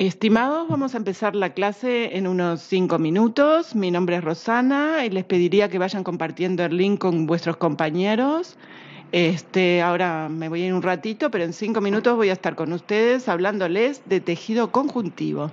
Estimados, vamos a empezar la clase en unos cinco minutos. Mi nombre es Rosana y les pediría que vayan compartiendo el link con vuestros compañeros. Este, ahora me voy a un ratito, pero en cinco minutos voy a estar con ustedes hablándoles de tejido conjuntivo.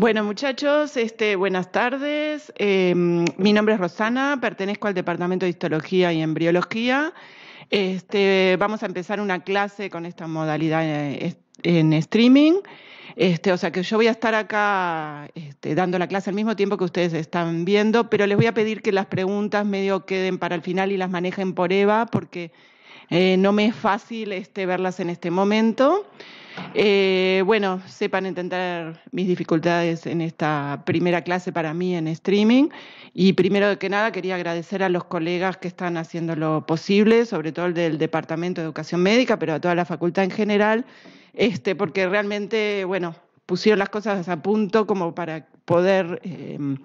Bueno, muchachos, este, buenas tardes. Em, mi nombre es Rosana, pertenezco al Departamento de Histología y Embriología. Este, vamos a empezar una clase con esta modalidad eh, en streaming. Este, o sea que yo voy a estar acá este, dando la clase al mismo tiempo que ustedes están viendo, pero les voy a pedir que las preguntas medio queden para el final y las manejen por Eva, porque eh, no me es fácil este, verlas en este momento. Eh, bueno, sepan entender mis dificultades en esta primera clase para mí en streaming. Y primero que nada quería agradecer a los colegas que están haciendo lo posible, sobre todo el del Departamento de Educación Médica, pero a toda la facultad en general, este, porque realmente, bueno, pusieron las cosas a punto como para poder em,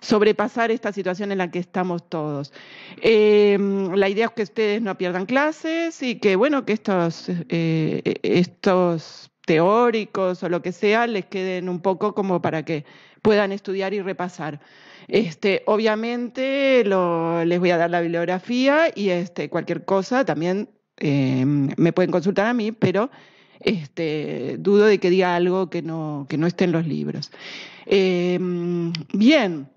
sobrepasar esta situación en la que estamos todos. Em, la idea es que ustedes no pierdan clases y que, bueno, que estos, eh, estos teóricos o lo que sea les queden un poco como para que puedan estudiar y repasar. Este, obviamente les voy a dar la bibliografía y este, cualquier cosa también em, me pueden consultar a mí, pero este, dudo de que diga algo que no, que no esté en los libros. Em, bien,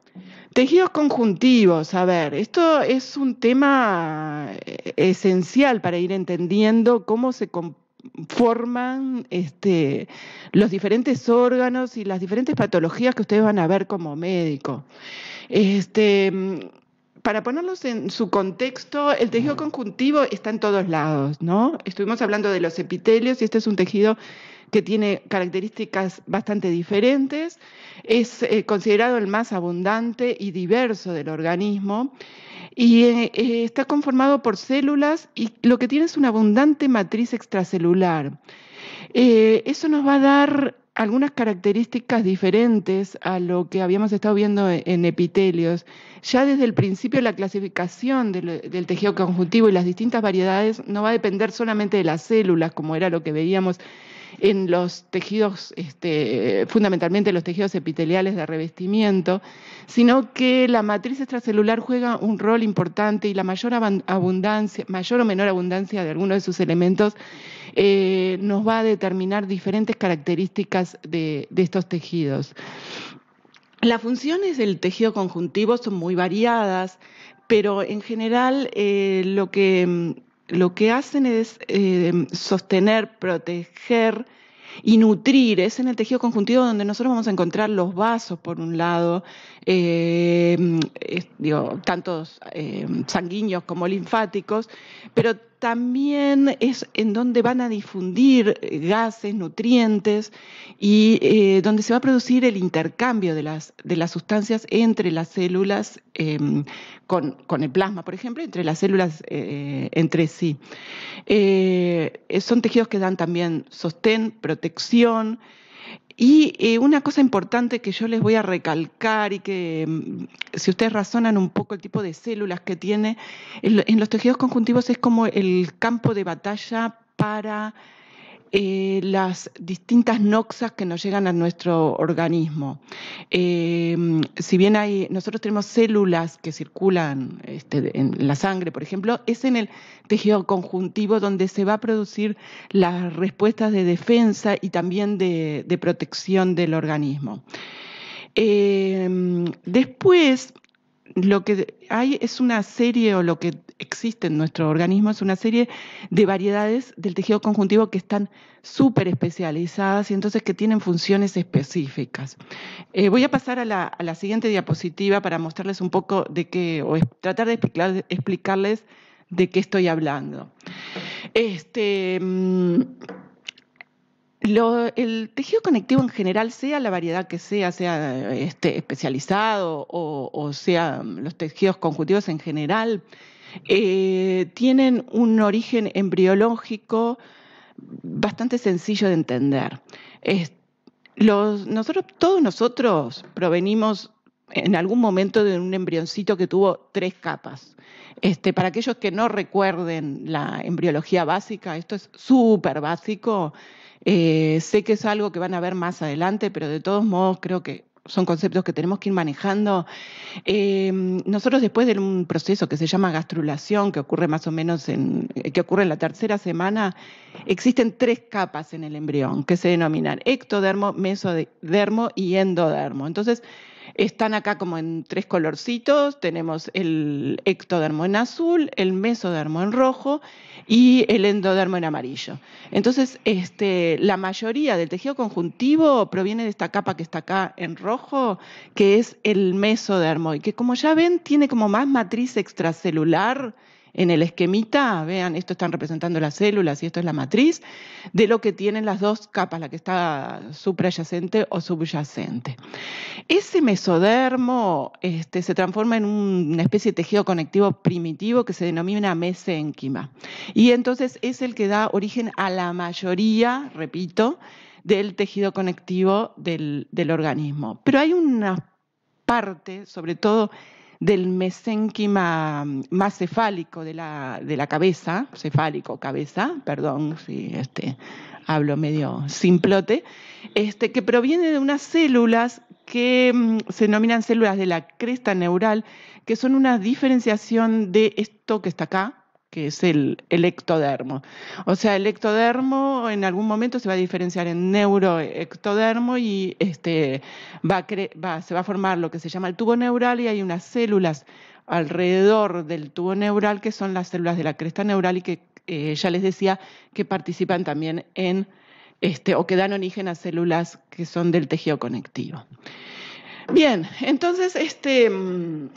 tejidos conjuntivos, a ver, esto es un tema eh, esencial para ir entendiendo cómo se conforman este, los diferentes órganos y las diferentes patologías que ustedes van a ver como médico. Este, para ponerlos en su contexto, el tejido conjuntivo está en todos lados, ¿no? Estuvimos hablando de los epitelios y este es un tejido que tiene características bastante diferentes, es eh, considerado el más abundante y diverso del organismo y eh, eh, está conformado por células y lo que tiene es una abundante matriz extracelular. eso nos va a dar algunas características diferentes a lo que habíamos estado viendo e-, en epitelios. Ya desde el principio la clasificación del, tejido conjuntivo y las distintas variedades no va a depender solamente de las células, como era lo que veíamos en los tejidos, este, fundamentalmente los tejidos epiteliales de revestimiento, sino que la matriz extracelular juega un rol importante y la mayor abundancia, mayor o menor abundancia de algunos de sus elementos eh, nos va a determinar diferentes características de, estos tejidos. Las funciones del tejido conjuntivo son muy variadas, pero en general eh, lo, que, lo, que, hacen es eh, sostener, proteger y nutrir. Es en el tejido conjuntivo donde nosotros vamos a encontrar los vasos, por un lado, tanto sanguíneos como linfáticos, pero también es en donde van a difundir gases, nutrientes y eh, donde se va a producir el intercambio de las, sustancias entre las células em, con, el plasma, por ejemplo, entre las células eh, entre sí. Eh, son tejidos que dan también sostén, protección. Y eh, una cosa importante que yo les voy a recalcar y que mm, si ustedes razonan un poco el tipo de células que tiene, en los tejidos conjuntivos es como el campo de batalla para eh, las distintas noxas que nos llegan a nuestro organismo. Eh, si bien hay, nosotros tenemos células que circulan este, en la sangre, por ejemplo, es en el tejido conjuntivo donde se va a producir las respuestas de defensa y también de, protección del organismo. Eh, después, lo que hay es una serie o lo que existe en nuestro organismo es una serie de variedades del tejido conjuntivo que están súper especializadas y entonces que tienen funciones específicas. Eh, voy a pasar a la, siguiente diapositiva para mostrarles un poco de qué, o tratar de explicarles de qué estoy hablando. Este. Mm, el tejido conectivo en general, sea la variedad que sea, sea este, especializado o, o sea los tejidos conjuntivos en general, eh, tienen un origen embriológico bastante sencillo de entender. nosotros, todos nosotros provenimos en algún momento de un embrioncito que tuvo tres capas. Este, para aquellos que no recuerden la embriología básica, esto es súper básico. Eh, sé que es algo que van a ver más adelante, pero de todos modos creo que son conceptos que tenemos que ir manejando. Eh, nosotros después de un proceso que se llama gastrulación, que ocurre más o menos en, eh, que ocurre en la tercera semana, existen tres capas en el embrión que se denominan ectodermo, mesodermo y endodermo. Entonces, están acá como en tres colorcitos, tenemos el ectodermo en azul, el mesodermo en rojo y el endodermo en amarillo. Entonces, este, la mayoría del tejido conjuntivo proviene de esta capa que está acá en rojo, que es el mesodermo, y que como ya ven tiene como más matriz extracelular en el esquemita, vean, esto están representando las células y esto es la matriz, de lo que tienen las dos capas, la que está suprayacente o subyacente. Ese mesodermo este, se transforma en una especie de tejido conectivo primitivo que se denomina mesénquima. Y entonces es el que da origen a la mayoría, repito, del tejido conectivo del organismo. Pero hay una parte, sobre todo del mesénquima mm, más cefálico de la, cabeza, cefálico, cabeza, perdón si este, hablo medio simplote, este, que proviene de unas células que mm, se denominan células de la cresta neural, que son una diferenciación de esto que está acá, que es el, ectodermo. O sea, el ectodermo en algún momento se va a diferenciar en neuroectodermo y este, va, se va a formar lo que se llama el tubo neural y hay unas células alrededor del tubo neural que son las células de la cresta neural y que eh, ya les decía que participan también en este, o que dan origen a células que son del tejido conectivo. Bien, entonces este, mm,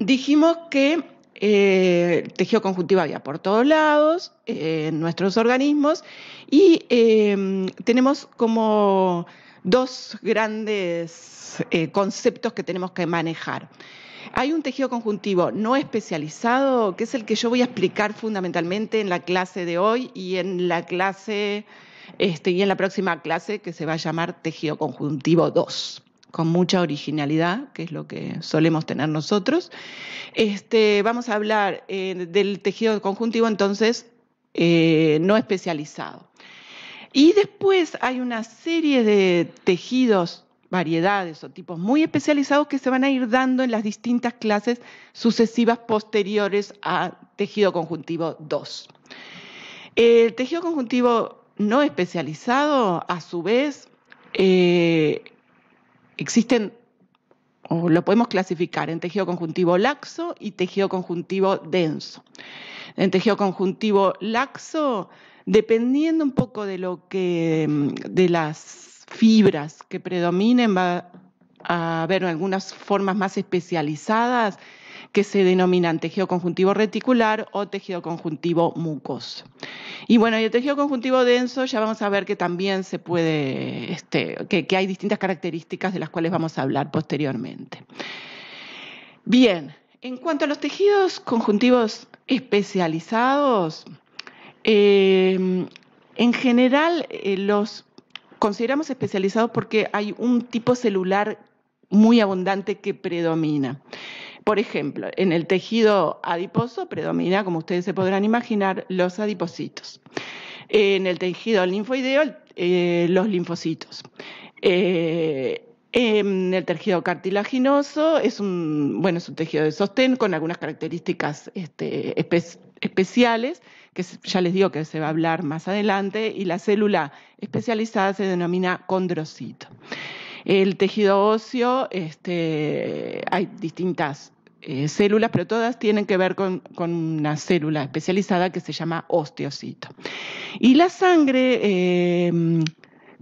dijimos que eh, tejido conjuntivo había por todos lados, eh, en nuestros organismos, y em, tenemos como dos grandes eh, conceptos que tenemos que manejar. Hay un tejido conjuntivo no especializado, que es el que yo voy a explicar fundamentalmente en la clase de hoy y en la clase este, y en la próxima clase que se va a llamar tejido conjuntivo 2 con mucha originalidad, que es lo que solemos tener nosotros. Este, vamos a hablar eh, del tejido conjuntivo, entonces, eh, no especializado. Y después hay una serie de tejidos, variedades o tipos muy especializados que se van a ir dando en las distintas clases sucesivas posteriores a tejido conjuntivo 2. El tejido conjuntivo no especializado, a su vez, eh, existen, o lo podemos clasificar en tejido conjuntivo laxo y tejido conjuntivo denso. En tejido conjuntivo laxo, dependiendo un poco de lo que, de las fibras que predominen, va a haber algunas formas más especializadas que se denominan tejido conjuntivo reticular o tejido conjuntivo mucoso. Y bueno, y el tejido conjuntivo denso ya vamos a ver que también se puede, este, que, hay distintas características de las cuales vamos a hablar posteriormente. Bien, en cuanto a los tejidos conjuntivos especializados, em, en general eh, los consideramos especializados porque hay un tipo celular muy abundante que predomina. Por ejemplo, en el tejido adiposo predomina, como ustedes se podrán imaginar, los adipocitos. En el tejido linfoideo, eh, los linfocitos. Eh, en el tejido cartilaginoso es un, bueno, es un tejido de sostén con algunas características este, especiales, que ya les digo que se va a hablar más adelante, y la célula especializada se denomina condrocito. El tejido óseo, este, hay distintas eh, células, pero todas tienen que ver con, una célula especializada que se llama osteocito. Y la sangre, em,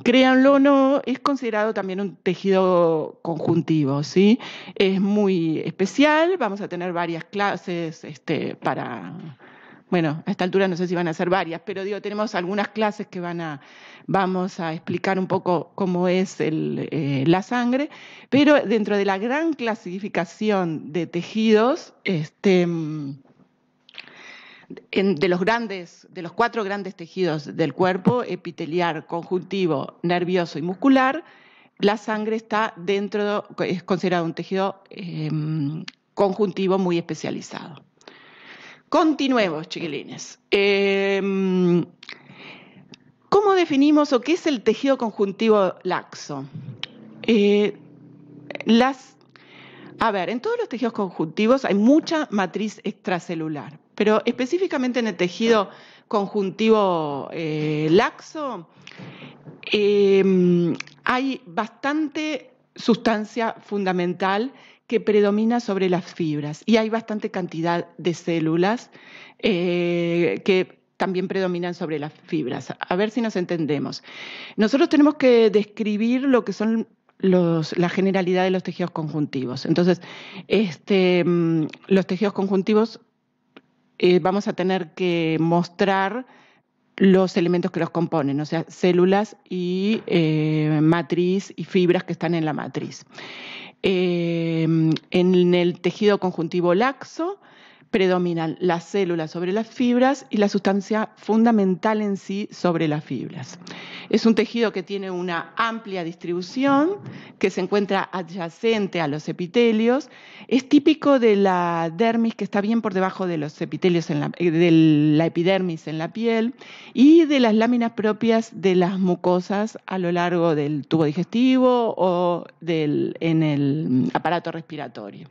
créanlo o no, es considerado también un tejido conjuntivo, ¿sí? Es muy especial, vamos a tener varias clases este, para bueno, a esta altura no sé si van a ser varias, pero digo, tenemos algunas clases que van a, vamos a explicar un poco cómo es eh, la sangre, pero dentro de la gran clasificación de tejidos, este, mm, de los grandes, de los cuatro grandes tejidos del cuerpo, epiteliar, conjuntivo, nervioso y muscular, la sangre está dentro, es considerado un tejido em, conjuntivo muy especializado. Continuemos, chiquilines. Em, ¿Cómo definimos o qué es el tejido conjuntivo laxo? Eh, las, a ver, en todos los tejidos conjuntivos hay mucha matriz extracelular, pero específicamente en el tejido conjuntivo eh, laxo em, hay bastante sustancia fundamental que predomina sobre las fibras y hay bastante cantidad de células eh, que también predominan sobre las fibras. A ver si nos entendemos. Nosotros tenemos que describir lo que son los, la generalidad de los tejidos conjuntivos. Entonces, este, mm, los tejidos conjuntivos eh, vamos a tener que mostrar los elementos que los componen, o sea, células y eh, matriz y fibras que están en la matriz. Em, en el tejido conjuntivo laxo, predominan las células sobre las fibras y la sustancia fundamental en sí sobre las fibras. Es un tejido que tiene una amplia distribución, que se encuentra adyacente a los epitelios. Es típico de la dermis que está bien por debajo de los epitelios, la, eh, de la epidermis en la piel y de las láminas propias de las mucosas a lo largo del tubo digestivo o en el aparato respiratorio.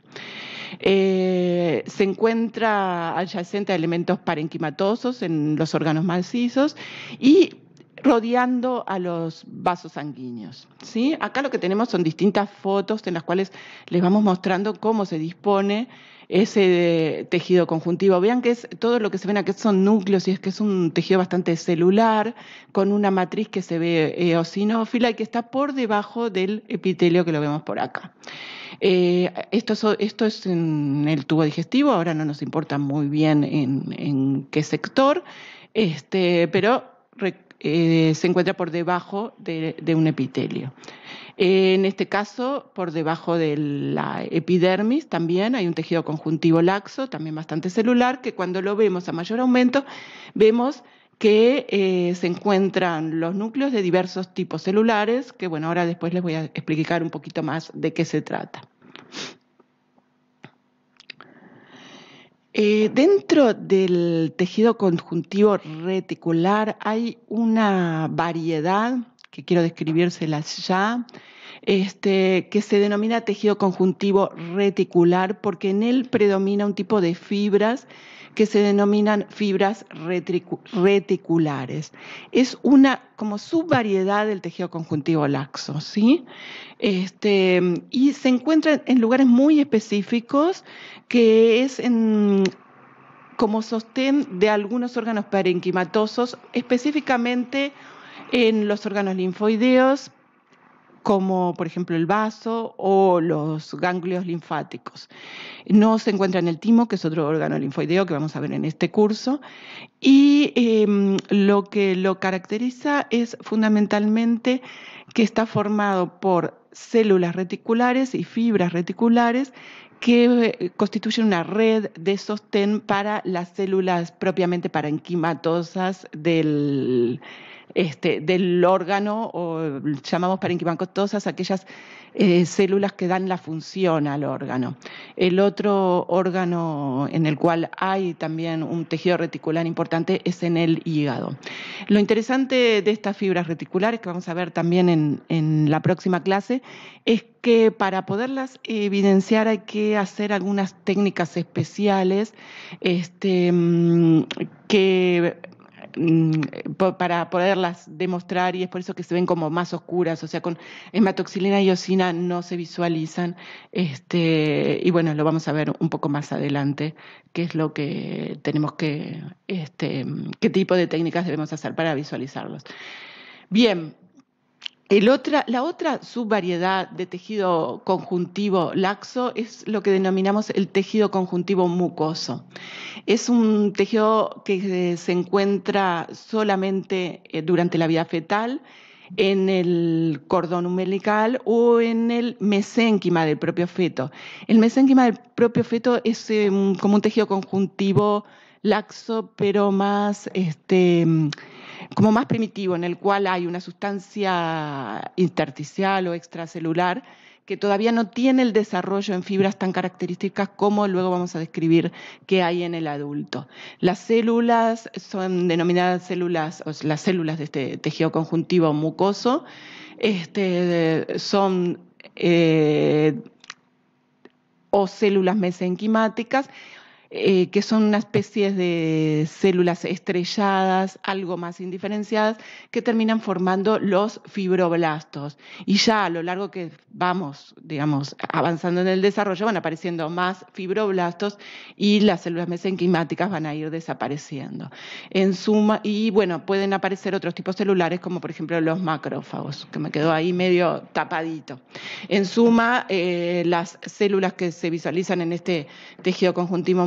Eh, se encuentra adyacente a elementos parenquimatosos en los órganos macizos y rodeando a los vasos sanguíneos. ¿sí? Acá lo que tenemos son distintas fotos en las cuales les vamos mostrando cómo se dispone ese tejido conjuntivo. Vean que es todo lo que se ven aquí son núcleos y es que es un tejido bastante celular con una matriz que se ve eh, eosinófila y que está por debajo del epitelio que lo vemos por acá. Eh, esto, es, esto, es, en el tubo digestivo, ahora no nos importa muy bien en, qué sector, este, pero eh, se encuentra por debajo de un epitelio. En este caso, por debajo de la epidermis también hay un tejido conjuntivo laxo, también bastante celular, que cuando lo vemos a mayor aumento, vemos que eh, se encuentran los núcleos de diversos tipos celulares, que bueno, ahora después les voy a explicar un poquito más de qué se trata. Eh, dentro del tejido conjuntivo reticular hay una variedad que quiero describírselas ya, este, que se denomina tejido conjuntivo reticular porque en él predomina un tipo de fibras que se denominan fibras reticulares. Es una como subvariedad del tejido conjuntivo laxo, ¿sí? Este, y se encuentra en lugares muy específicos que es como sostén de algunos órganos parenquimatosos, específicamente en los órganos linfoideos, como por ejemplo el vaso o los ganglios linfáticos. No se encuentra en el timo, que es otro órgano linfoideo que vamos a ver en este curso, y em, lo que lo caracteriza es fundamentalmente que está formado por células reticulares y fibras reticulares que eh, constituyen una red de sostén para las células propiamente parenquimatosas del este, del órgano, o llamamos todas aquellas eh, células que dan la función al órgano. El otro órgano en el cual hay también un tejido reticular importante es en el hígado. Lo interesante de estas fibras reticulares, que vamos a ver también en, la próxima clase, es que para poderlas evidenciar hay que hacer algunas técnicas especiales este, mm, que Mm, para poderlas demostrar y es por eso que se ven como más oscuras, o sea, con hematoxilina y osina no se visualizan, este, y bueno, lo vamos a ver un poco más adelante, qué es lo que tenemos que, este, mm, qué tipo de técnicas debemos hacer para visualizarlos. Bien, la otra subvariedad de tejido conjuntivo laxo es lo que denominamos el tejido conjuntivo mucoso. Es un tejido que se encuentra solamente eh, durante la vida fetal en el cordón umbilical o en el mesénquima del propio feto. El mesénquima del propio feto es em, como un tejido conjuntivo laxo, pero más este, como más primitivo, en el cual hay una sustancia intersticial o extracelular que todavía no tiene el desarrollo en fibras tan características como luego vamos a describir que hay en el adulto. Las células son denominadas células, o las células de este tejido conjuntivo mucoso, este, son eh, o células mesenquimáticas eh, que son una especie de células estrelladas, algo más indiferenciadas, que terminan formando los fibroblastos. Y ya a lo largo que vamos, digamos, avanzando en el desarrollo, van apareciendo más fibroblastos y las células mesenquimáticas van a ir desapareciendo. En suma, y bueno, pueden aparecer otros tipos celulares, como por ejemplo los macrófagos, que me quedó ahí medio tapadito. En suma, eh, las células que se visualizan en este tejido conjuntivo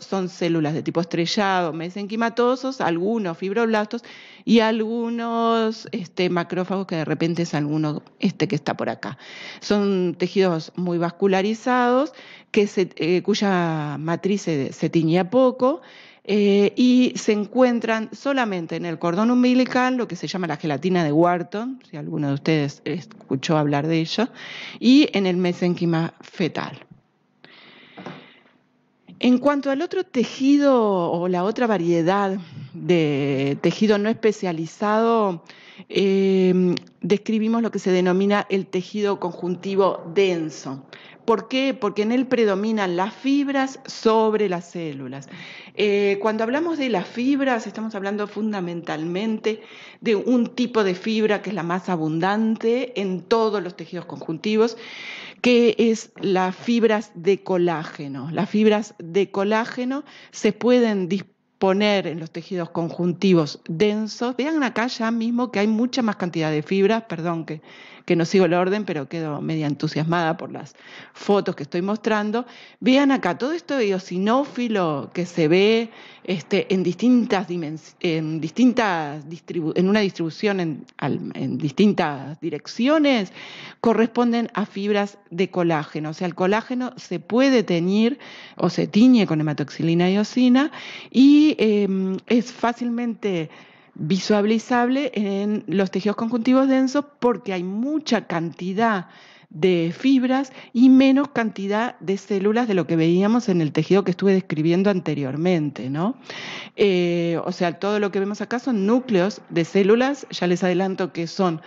son células de tipo estrellado, mesenquimatosos, algunos fibroblastos y algunos este, macrófagos que de repente es alguno este que está por acá. Son tejidos muy vascularizados que eh, cuya matriz se, tiñe a poco. Eh, y se encuentran solamente en el cordón umbilical, lo que se llama la gelatina de Wharton, si alguno de ustedes escuchó hablar de ello, y en el mesenquima fetal. En cuanto al otro tejido o la otra variedad de tejido no especializado, em, describimos lo que se denomina el tejido conjuntivo denso. ¿Por qué? Porque en él predominan las fibras sobre las células. Eh, cuando hablamos de las fibras, estamos hablando fundamentalmente de un tipo de fibra que es la más abundante en todos los tejidos conjuntivos que es las fibras de colágeno. Las fibras de colágeno se pueden disponer en los tejidos conjuntivos densos. Vean acá ya mismo que hay mucha más cantidad de fibras, perdón que que no sigo la orden, pero quedo media entusiasmada por las fotos que estoy mostrando. Vean acá todo esto de eosinófilo que se ve este, en distintas en distintas en una distribución en, distintas direcciones corresponden a fibras de colágeno. O sea, el colágeno se puede teñir o se tiñe con hematoxilina y eosina y em, es fácilmente visualizable en los tejidos conjuntivos densos porque hay mucha cantidad de fibras y menos cantidad de células de lo que veíamos en el tejido que estuve describiendo anteriormente, ¿no? Eh, o sea, todo lo que vemos acá son núcleos de células, ya les adelanto que son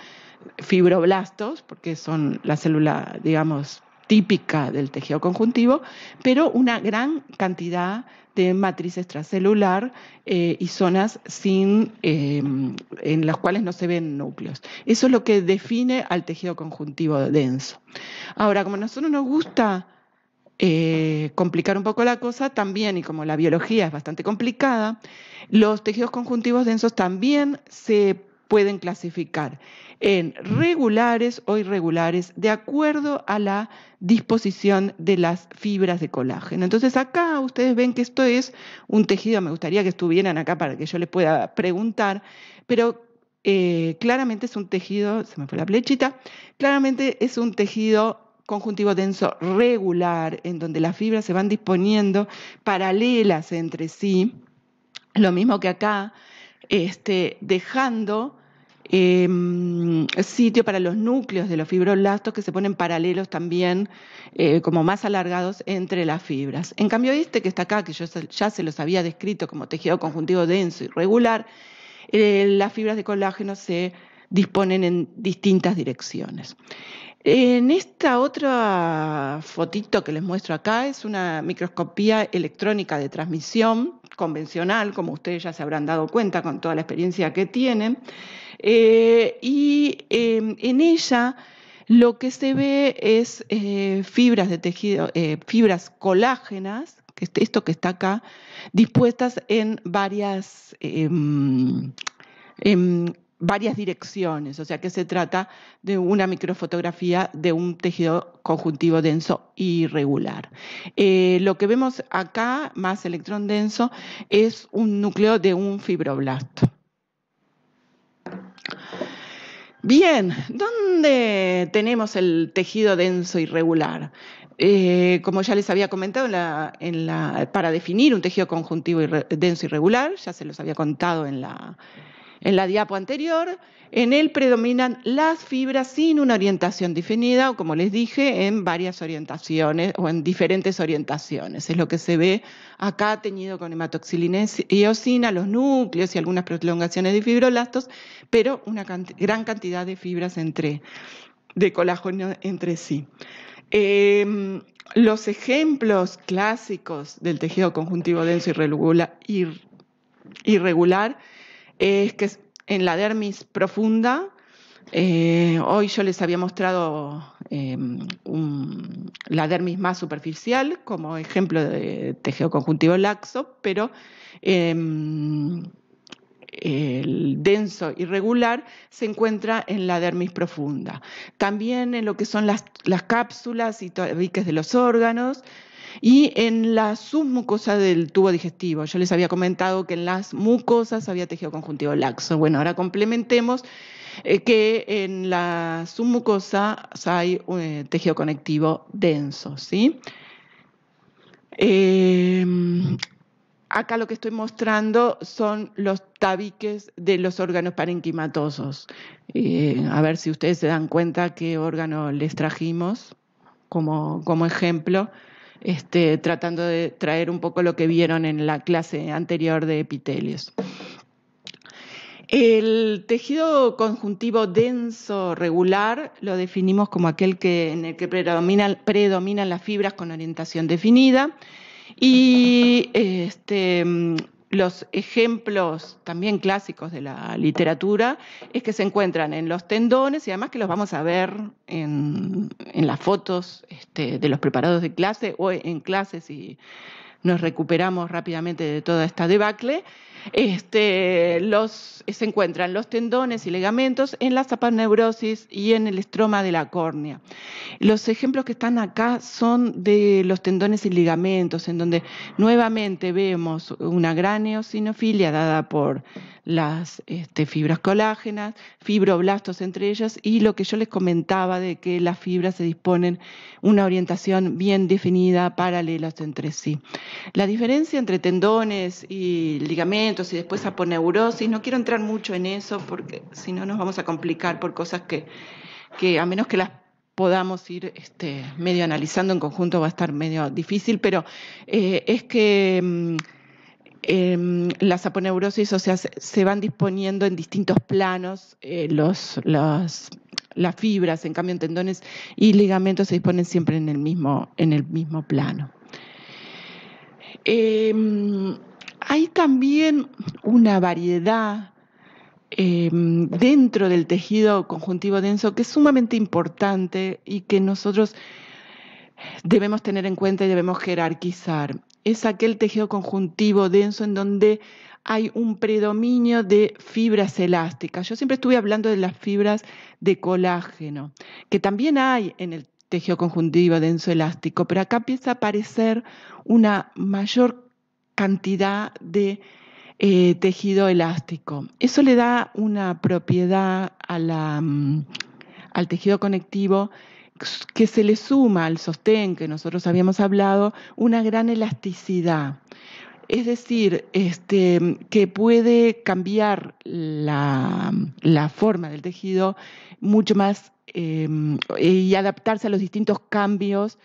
fibroblastos, porque son la célula, digamos, típica del tejido conjuntivo, pero una gran cantidad de matriz extracelular eh, y zonas sin, em, en las cuales no se ven núcleos. Eso es lo que define al tejido conjuntivo denso. Ahora, como a nosotros nos gusta eh, complicar un poco la cosa también, y como la biología es bastante complicada, los tejidos conjuntivos densos también se pueden clasificar en regulares o irregulares de acuerdo a la disposición de las fibras de colágeno. Entonces acá ustedes ven que esto es un tejido, me gustaría que estuvieran acá para que yo les pueda preguntar, pero eh, claramente es un tejido, se me fue la flechita claramente es un tejido conjuntivo denso regular, en donde las fibras se van disponiendo paralelas entre sí, lo mismo que acá, este, dejando Em, sitio para los núcleos de los fibroblastos que se ponen paralelos también, eh, como más alargados entre las fibras. En cambio, este que está acá, que yo ya se los había descrito como tejido conjuntivo denso y regular, eh, las fibras de colágeno se disponen en distintas direcciones. En esta otra fotito que les muestro acá es una microscopía electrónica de transmisión convencional, como ustedes ya se habrán dado cuenta con toda la experiencia que tienen. Eh, y em, en ella lo que se ve es eh, fibras de tejido, eh, fibras colágenas, que este, esto que está acá, dispuestas en varias, em, em, varias direcciones, o sea que se trata de una microfotografía de un tejido conjuntivo denso irregular. Eh, lo que vemos acá, más electrón denso, es un núcleo de un fibroblasto. Bien, ¿dónde tenemos el tejido denso irregular? Eh, como ya les había comentado, para definir un tejido conjuntivo denso irregular, ya se los había contado en la, en la diapo anterior, en él predominan las fibras sin una orientación definida o, como les dije, en varias orientaciones o en diferentes orientaciones. Es lo que se ve acá teñido con hematoxilina y eosina, los núcleos y algunas prolongaciones de fibrolastos, pero una gran cantidad de fibras entre, de colágeno entre sí. Em, los ejemplos clásicos del tejido conjuntivo denso irregular, irregular es que en la dermis profunda, eh, hoy yo les había mostrado em, la dermis más superficial como ejemplo de tejido conjuntivo laxo, pero em, el denso irregular se encuentra en la dermis profunda. También en lo que son las, las cápsulas y tabiques de los órganos, y en la submucosa del tubo digestivo, yo les había comentado que en las mucosas había tejido conjuntivo laxo. Bueno, ahora complementemos eh, que en la submucosa hay un eh, tejido conectivo denso, ¿sí? Em, acá lo que estoy mostrando son los tabiques de los órganos parenquimatosos. Eh, a ver si ustedes se dan cuenta qué órgano les trajimos como, como ejemplo. Este, tratando de traer un poco lo que vieron en la clase anterior de epitelios. El tejido conjuntivo denso regular lo definimos como aquel que, en el que predominan, predominan las fibras con orientación definida. Y este, los ejemplos también clásicos de la literatura es que se encuentran en los tendones y además que los vamos a ver en, las fotos este, de los preparados de clase o en clases y nos recuperamos rápidamente de toda esta debacle. Este, se encuentran los tendones y ligamentos en la zapaneurosis y en el estroma de la córnea. Los ejemplos que están acá son de los tendones y ligamentos, en donde nuevamente vemos una gran eosinofilia dada por las este, fibras colágenas, fibroblastos entre ellas y lo que yo les comentaba de que las fibras se disponen una orientación bien definida, paralelas entre sí. La diferencia entre tendones y ligamentos y después aponeurosis, No quiero entrar mucho en eso porque si no nos vamos a complicar por cosas que, a menos que las podamos ir este, medio analizando en conjunto va a estar medio difícil, pero eh, es que mm, em, las aponeurosis, o sea, se van disponiendo en distintos planos eh, los, las fibras, en cambio en tendones y ligamentos se disponen siempre en el mismo, en el mismo plano. Em, hay también una variedad em, dentro del tejido conjuntivo denso que es sumamente importante y que nosotros debemos tener en cuenta y debemos jerarquizar. Es aquel tejido conjuntivo denso en donde hay un predominio de fibras elásticas. Yo siempre estuve hablando de las fibras de colágeno, que también hay en el tejido conjuntivo denso elástico, pero acá empieza a aparecer una mayor cantidad de eh, tejido elástico. Eso le da una propiedad mm, al tejido conectivo que se le suma al sostén que nosotros habíamos hablado, una gran elasticidad. Es decir, este, que puede cambiar la, forma del tejido mucho más em, y adaptarse a los distintos cambios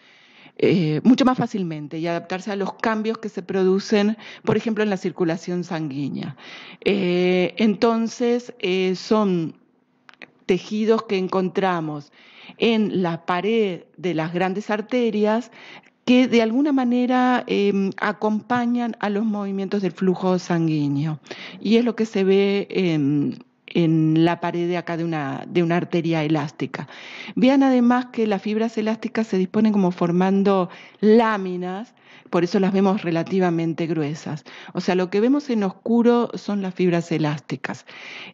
eh, mucho más fácilmente y adaptarse a los cambios que se producen, por ejemplo, en la circulación sanguínea. Eh, entonces, eh, son tejidos que encontramos en la pared de las grandes arterias que de alguna manera em, acompañan a los movimientos del flujo sanguíneo. Y es lo que se ve en, en la pared de acá de una, de una arteria elástica. Vean además que las fibras elásticas se disponen como formando láminas por eso las vemos relativamente gruesas. O sea, lo que vemos en oscuro son las fibras elásticas.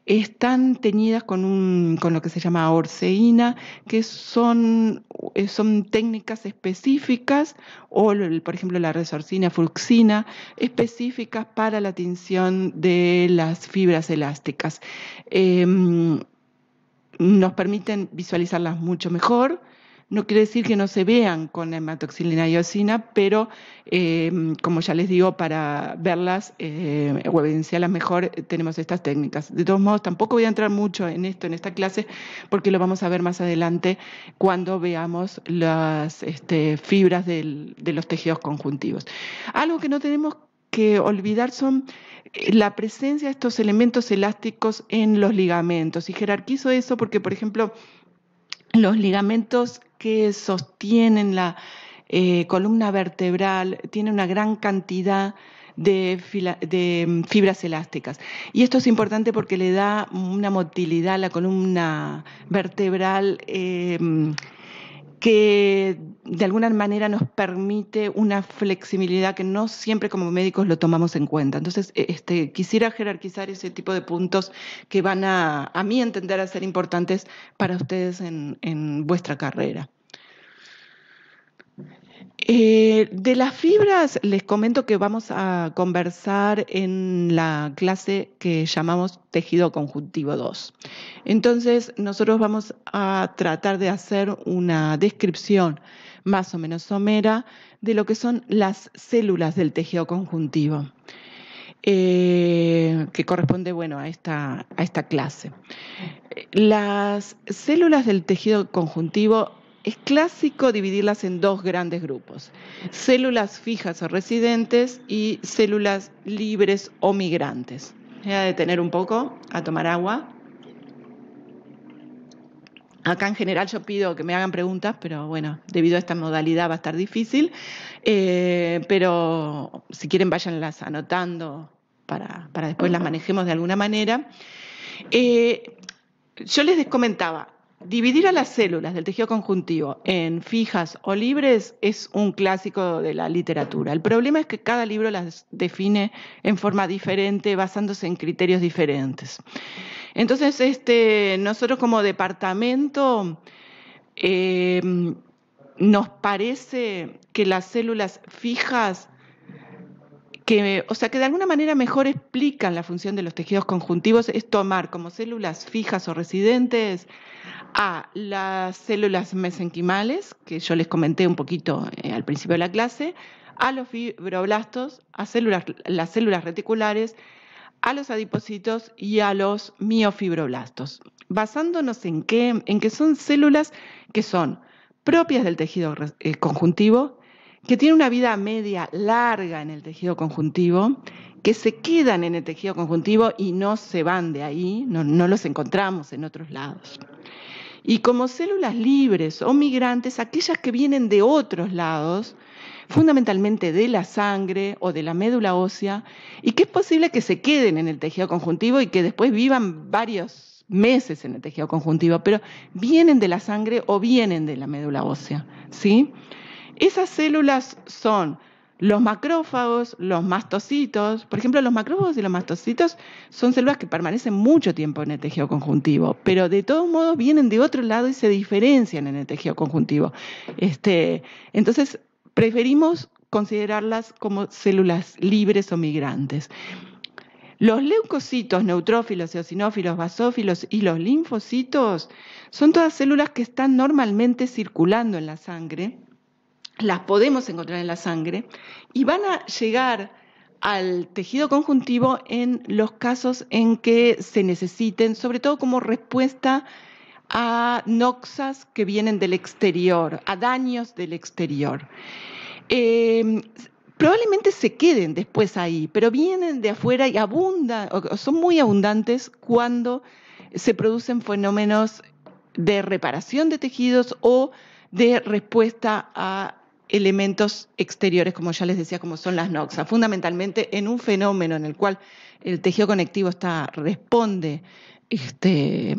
Están teñidas con, un, lo que se llama orceína, que eh, son, técnicas específicas, o por ejemplo la resorcina, fluxina, específicas para la tinción de las fibras elásticas. Em, nos permiten visualizarlas mucho mejor no quiere decir que no se vean con la y osina, pero em, como ya les digo, para verlas eh, o evidenciarlas mejor tenemos estas técnicas. De todos modos, tampoco voy a entrar mucho en esto, en esta clase, porque lo vamos a ver más adelante cuando veamos las este, fibras de los tejidos conjuntivos. Algo que no tenemos que olvidar son eh, la presencia de estos elementos elásticos en los ligamentos. Y jerarquizo eso porque, por ejemplo, los ligamentos que sostienen la eh, columna vertebral tienen una gran cantidad de, de, mm, fibras elásticas. Y esto es importante porque le da una motilidad a la columna vertebral eh, mm, que de alguna manera nos permite una flexibilidad que no siempre como médicos lo tomamos en cuenta. Entonces, e, este, quisiera jerarquizar ese tipo de puntos que van a, a mí entender, a ser importantes para ustedes en vuestra carrera. Eh, de las fibras, les comento que vamos a conversar en la clase que llamamos tejido conjuntivo 2. Entonces, nosotros vamos a tratar de hacer una descripción más o menos somera de lo que son las células del tejido conjuntivo, eh, que corresponde bueno, a, esta, a esta clase. Las células del tejido conjuntivo es clásico dividirlas en dos grandes grupos, células fijas o residentes y células libres o migrantes. Voy a detener un poco a tomar agua. Acá en general yo pido que me hagan preguntas, pero bueno, debido a esta modalidad va a estar difícil. Eh, pero si quieren las anotando para, después las manejemos de alguna manera. Eh, yo les comentaba, Dividir a las células del tejido conjuntivo en fijas o libres es un clásico de la literatura. El problema es que cada libro las define en forma diferente, basándose en criterios diferentes. Entonces, este, nosotros como departamento eh, nos parece que las células fijas que, o sea, que de alguna manera mejor explican la función de los tejidos conjuntivos, es tomar como células fijas o residentes a las células mesenquimales, que yo les comenté un poquito eh, al principio de la clase, a los fibroblastos, a las células reticulares, a los adipocitos y a los miofibroblastos, basándonos en que, son células que son propias del tejido eh, conjuntivo, que tienen una vida media larga en el tejido conjuntivo, que se quedan en el tejido conjuntivo y no se van de ahí, no los encontramos en otros lados. Y como células libres o migrantes, aquellas que vienen de otros lados, fundamentalmente de la sangre o de la médula ósea, y que es posible que se queden en el tejido conjuntivo y que después vivan varios meses en el tejido conjuntivo, pero vienen de la sangre o vienen de la médula ósea, ¿sí? Esas células son los macrófagos, los mastocitos, por ejemplo, los macrófagos y los mastocitos son células que permanecen mucho tiempo en el tejido conjuntivo, pero de todos modos vienen de otro lado y se diferencian en el tejido conjuntivo. Este, entonces, preferimos considerarlas como células libres o migrantes. Los leucocitos, neutrófilos, eosinófilos, basófilos y los linfocitos son todas células que están normalmente circulando en la sangre las podemos encontrar en la sangre y van a llegar al tejido conjuntivo en los casos en que se necesiten, sobre todo como respuesta a noxas que vienen del exterior, a daños del exterior. Em, probablemente se queden después ahí, pero vienen de afuera y abundan, son muy abundantes cuando se producen fenómenos de reparación de tejidos o de respuesta a elementos exteriores, como ya les decía, como son las noxas. Fundamentalmente en un fenómeno en el cual el tejido conectivo está, responde este,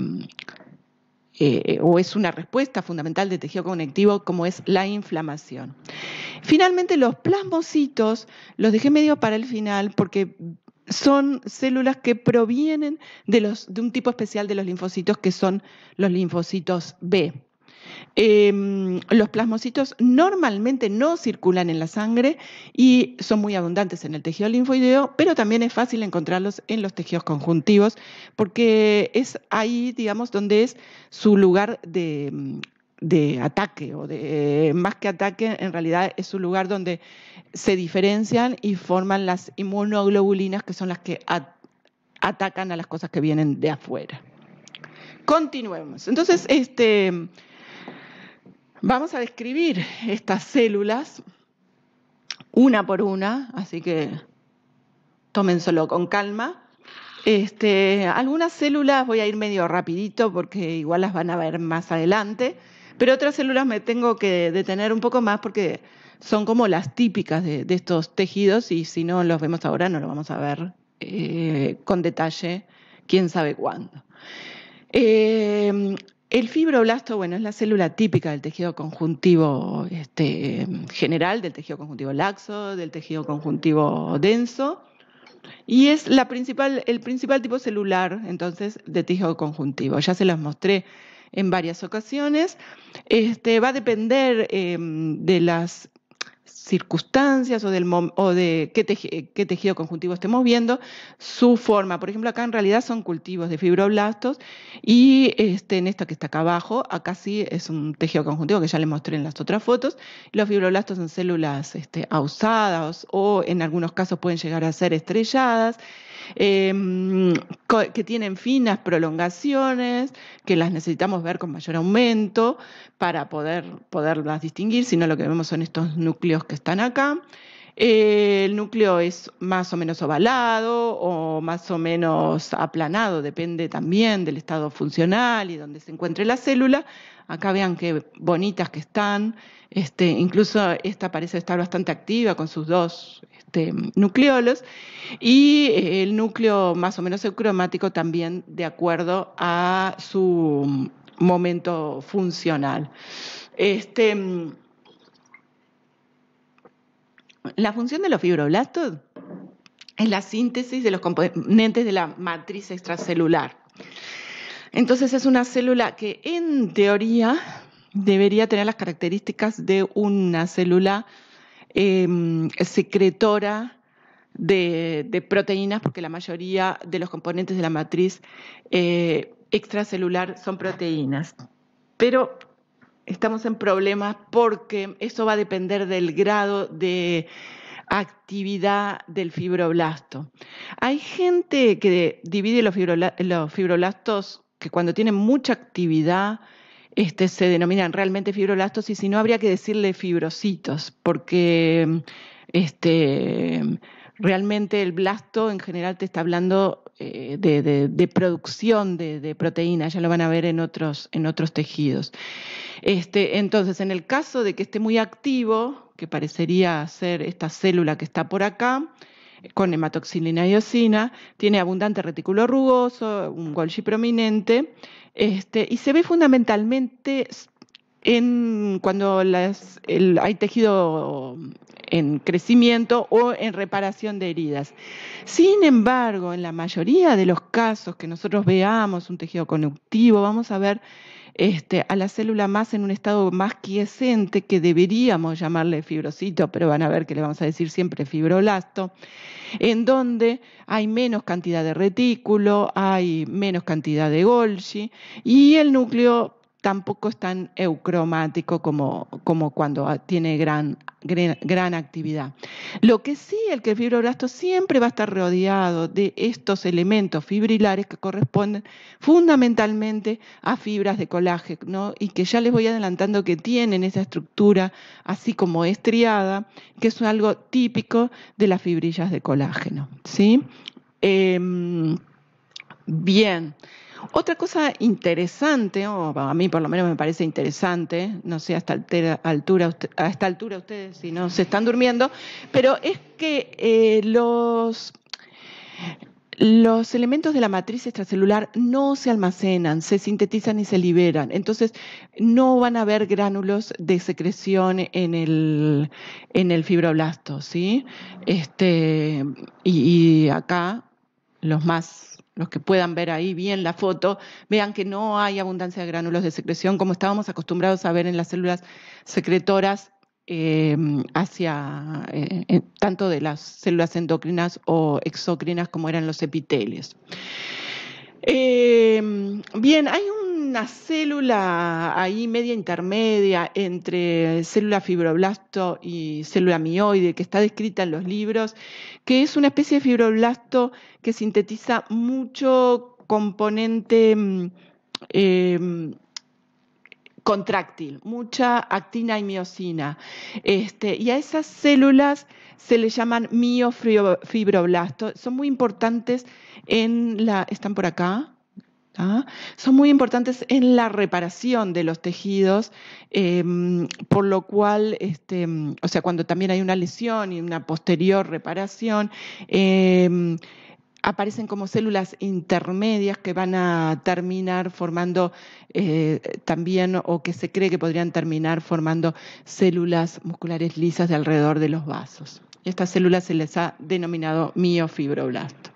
eh, o es una respuesta fundamental del tejido conectivo como es la inflamación. Finalmente, los plasmocitos los dejé medio para el final porque son células que provienen de un tipo especial de los linfocitos que son los linfocitos B. Em, los plasmocitos normalmente no circulan en la sangre y son muy abundantes en el tejido linfoideo, pero también es fácil encontrarlos en los tejidos conjuntivos porque es ahí, digamos, donde es su lugar de, ataque o de más que ataque en realidad es su lugar donde se diferencian y forman las inmunoglobulinas que son las que atacan a las cosas que vienen de afuera. Continuemos. Entonces, este Vamos a describir estas células una por una, así que tómenselo con calma. Este, algunas células voy a ir medio rapidito porque igual las van a ver más adelante, pero otras células me tengo que detener un poco más porque son como las típicas de, estos tejidos y si no los vemos ahora no lo vamos a ver eh, con detalle, quién sabe cuándo. Eh, el fibroblasto, bueno, es la célula típica del tejido conjuntivo este, general, del tejido conjuntivo laxo, del tejido conjuntivo denso, y es el principal tipo celular, entonces, de tejido conjuntivo. Ya se las mostré en varias ocasiones. Este, va a depender em, de las circunstancias o, del de qué, tejido conjuntivo estemos viendo, su forma. Por ejemplo, acá en realidad son cultivos de fibroblastos y este, en esto que está acá abajo, acá sí es un tejido conjuntivo que ya le mostré en las otras fotos. Los fibroblastos son células este, ausadas o en algunos casos pueden llegar a ser estrelladas. Em, que tienen finas prolongaciones, que las necesitamos ver con mayor aumento para poder, poderlas distinguir, sino lo que vemos son estos núcleos que están acá. el núcleo es más o menos ovalado o más o menos aplanado, depende también del estado funcional y donde se encuentre la célula. Acá vean qué bonitas que están. Este, incluso esta parece estar bastante activa con sus dos este, nucleolos y eh, el núcleo más o menos eucromático también de acuerdo a su momento funcional. Este, la función de los fibroblastos es la síntesis de los componentes de la matriz extracelular. Entonces es una célula que en teoría debería tener las características de una célula Em, secretora de, proteínas, porque la mayoría de los componentes de la matriz eh, extracelular son proteínas. Pero estamos en problemas porque eso va a depender del grado de actividad del fibroblasto. Hay gente que divide los, fibroblastos que cuando tienen mucha actividad este, se denominan realmente fibroblastos y si no habría que decirle fibrocitos, porque este, realmente el blasto en general te está hablando eh, de, producción de, proteínas, ya lo van a ver en otros, tejidos. Este, entonces, en el caso de que esté muy activo, que parecería ser esta célula que está por acá, con hematoxilina y eosina, tiene abundante retículo rugoso, un Golgi prominente, este, y se ve fundamentalmente en cuando hay tejido en crecimiento o en reparación de heridas. Sin embargo, en la mayoría de los casos que nosotros veamos un tejido conductivo, vamos a ver este, a la célula más en un estado más quiescente, que deberíamos llamarle fibrocito, pero van a ver que le vamos a decir siempre fibrolasto, en donde hay menos cantidad de retículo, hay menos cantidad de Golgi, y el núcleo tampoco es tan eucromático como, como cuando tiene gran, gran, actividad. Lo que sí, el que el fibroblasto siempre va a estar rodeado de estos elementos fibrilares que corresponden fundamentalmente a fibras de colágeno ¿no? y que ya les voy adelantando que tienen esa estructura así como estriada, que es algo típico de las fibrillas de colágeno. ¿sí? Em, bien. Otra cosa interesante, o a mí por lo menos me parece interesante, no sé hasta altura, a esta altura ustedes si no se están durmiendo, pero es que eh, los, los elementos de la matriz extracelular no se almacenan, se sintetizan y se liberan. Entonces, no van a haber gránulos de secreción en el, en el fibroblasto, ¿sí? Este, y acá los más los que puedan ver ahí bien la foto, vean que no hay abundancia de gránulos de secreción como estábamos acostumbrados a ver en las células secretoras eh, hacia eh, tanto de las células endocrinas o exócrinas como eran los epitelios. Eh, bien, hay un una célula ahí media intermedia entre célula fibroblasto y célula mioide que está descrita en los libros, que es una especie de fibroblasto que sintetiza mucho componente mm, em, contráctil contractil, mucha actina y miocina. Este, y a esas células se le llaman miofibroblasto. son muy importantes en la... ¿Están por acá? Son muy importantes en la reparación de los tejidos, em, por lo cual, este, o sea, cuando también hay una lesión y una posterior reparación, em, aparecen como células intermedias que van a terminar formando eh, también, o que se cree que podrían terminar formando células musculares lisas de alrededor de los vasos. estas células se les ha denominado miofibroblasto.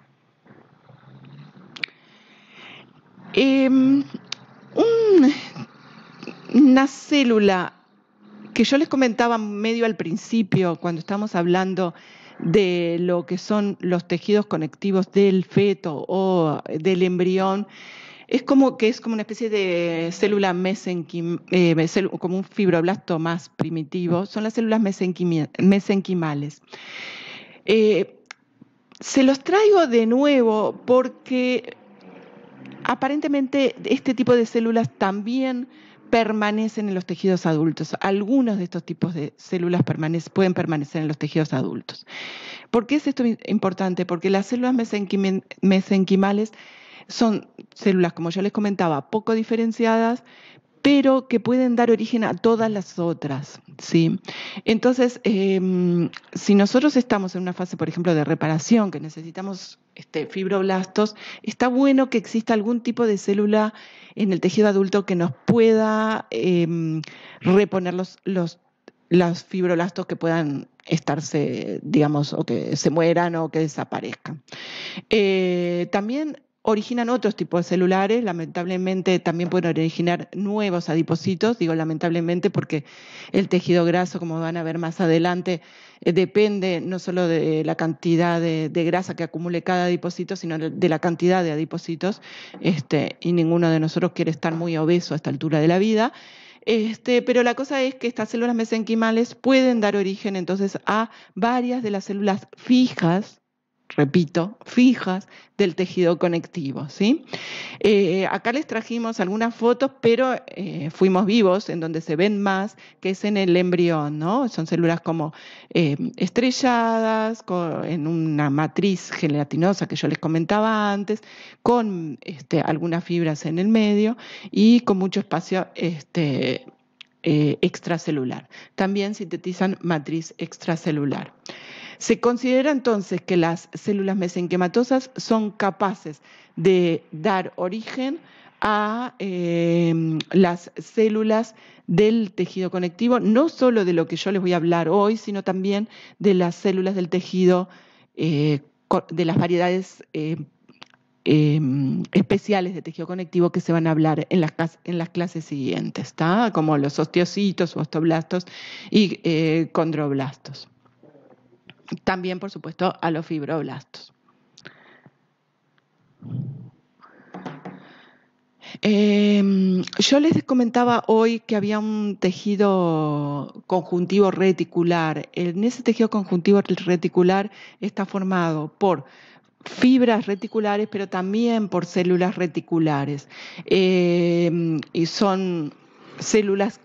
Em, una célula que yo les comentaba medio al principio, cuando estamos hablando de lo que son los tejidos conectivos del feto o del embrión, es como que es como una especie de célula mesenquim, eh, como un fibroblasto más primitivo, son las células mesenquimales. Eh, se los traigo de nuevo porque Aparentemente este tipo de células también permanecen en los tejidos adultos. Algunos de estos tipos de células pueden permanecer en los tejidos adultos. ¿Por qué es esto importante? Porque las células mesenquimales son células, como yo les comentaba, poco diferenciadas, pero que pueden dar origen a todas las otras. ¿sí? Entonces, em, si nosotros estamos en una fase, por ejemplo, de reparación, que necesitamos este, fibroblastos, está bueno que exista algún tipo de célula en el tejido adulto que nos pueda em, reponer los, los, los fibroblastos que puedan estarse, digamos, o que se mueran o que desaparezcan. Eh, también originan otros tipos de celulares, lamentablemente también pueden originar nuevos adipocitos, digo lamentablemente porque el tejido graso, como van a ver más adelante, eh, depende no solo de la cantidad de, grasa que acumule cada adipocito, sino de la cantidad de adipocitos, este, y ninguno de nosotros quiere estar muy obeso a esta altura de la vida. Este, pero la cosa es que estas células mesenquimales pueden dar origen entonces a varias de las células fijas repito, fijas del tejido conectivo. ¿sí? Eh, acá les trajimos algunas fotos, pero eh, fuimos vivos, en donde se ven más, que es en el embrión, ¿no? Son células como eh, estrelladas, en una matriz gelatinosa que yo les comentaba antes, con este, algunas fibras en el medio y con mucho espacio este, eh, extracelular. También sintetizan matriz extracelular. Se considera entonces que las células mesenquematosas son capaces de dar origen a em, las células del tejido conectivo, no solo de lo que yo les voy a hablar hoy, sino también de las células del tejido, eh, de las variedades eh, Em, especiales de tejido conectivo que se van a hablar en las, en las clases siguientes, como los osteocitos, osteoblastos y eh, condroblastos. También, por supuesto, a los fibroblastos. Em, yo les comentaba hoy que había un tejido conjuntivo reticular. En ese tejido conjuntivo reticular está formado por fibras reticulares, pero también por células reticulares. Eh, y son células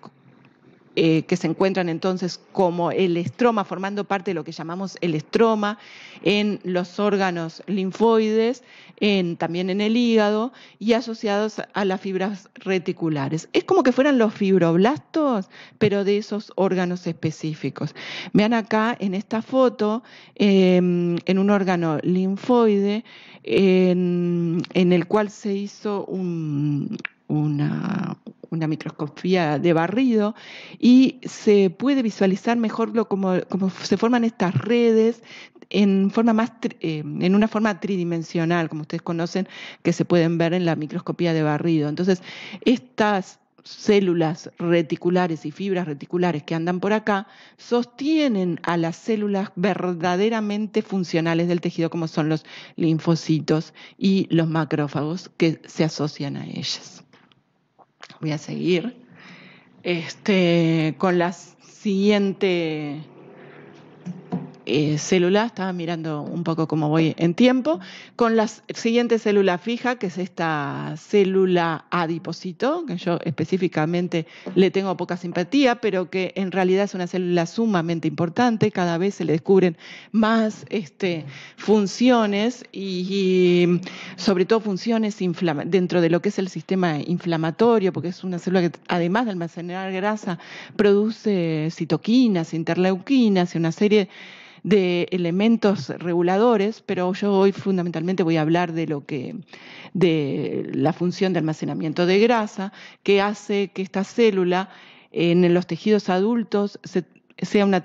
eh, que se encuentran entonces como el estroma, formando parte de lo que llamamos el estroma, en los órganos linfoides, también en el hígado y asociados a las fibras reticulares. Es como que fueran los fibroblastos, pero de esos órganos específicos. Vean acá en esta foto, em, en un órgano linfoide, en, el cual se hizo un, una, una microscopía de barrido y se puede visualizar mejor lo, como, se forman estas redes en, forma más, eh, en una forma tridimensional, como ustedes conocen, que se pueden ver en la microscopía de barrido. Entonces, estas células reticulares y fibras reticulares que andan por acá sostienen a las células verdaderamente funcionales del tejido como son los linfocitos y los macrófagos que se asocian a ellas voy a seguir este, con la siguiente eh, estaba mirando un poco cómo voy en tiempo, con la siguiente célula fija, que es esta célula adipocito, que yo específicamente le tengo poca simpatía, pero que en realidad es una célula sumamente importante, cada vez se le descubren más este, funciones y, sobre todo funciones dentro de lo que es el sistema inflamatorio, porque es una célula que además de almacenar grasa, produce citoquinas, interleuquinas y una serie de elementos reguladores, pero yo hoy fundamentalmente voy a hablar de lo que de la función de almacenamiento de grasa que hace que esta célula en los tejidos adultos se sea una,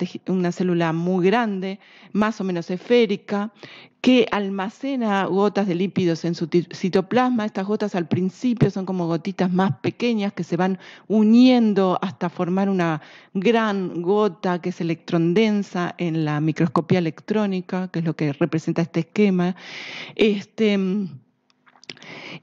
célula muy grande, más o menos esférica, que almacena gotas de lípidos en su citoplasma. Estas gotas al principio son como gotitas más pequeñas que se van uniendo hasta formar una gran gota que es electrondensa en la microscopía electrónica, que es lo que representa este esquema. Este,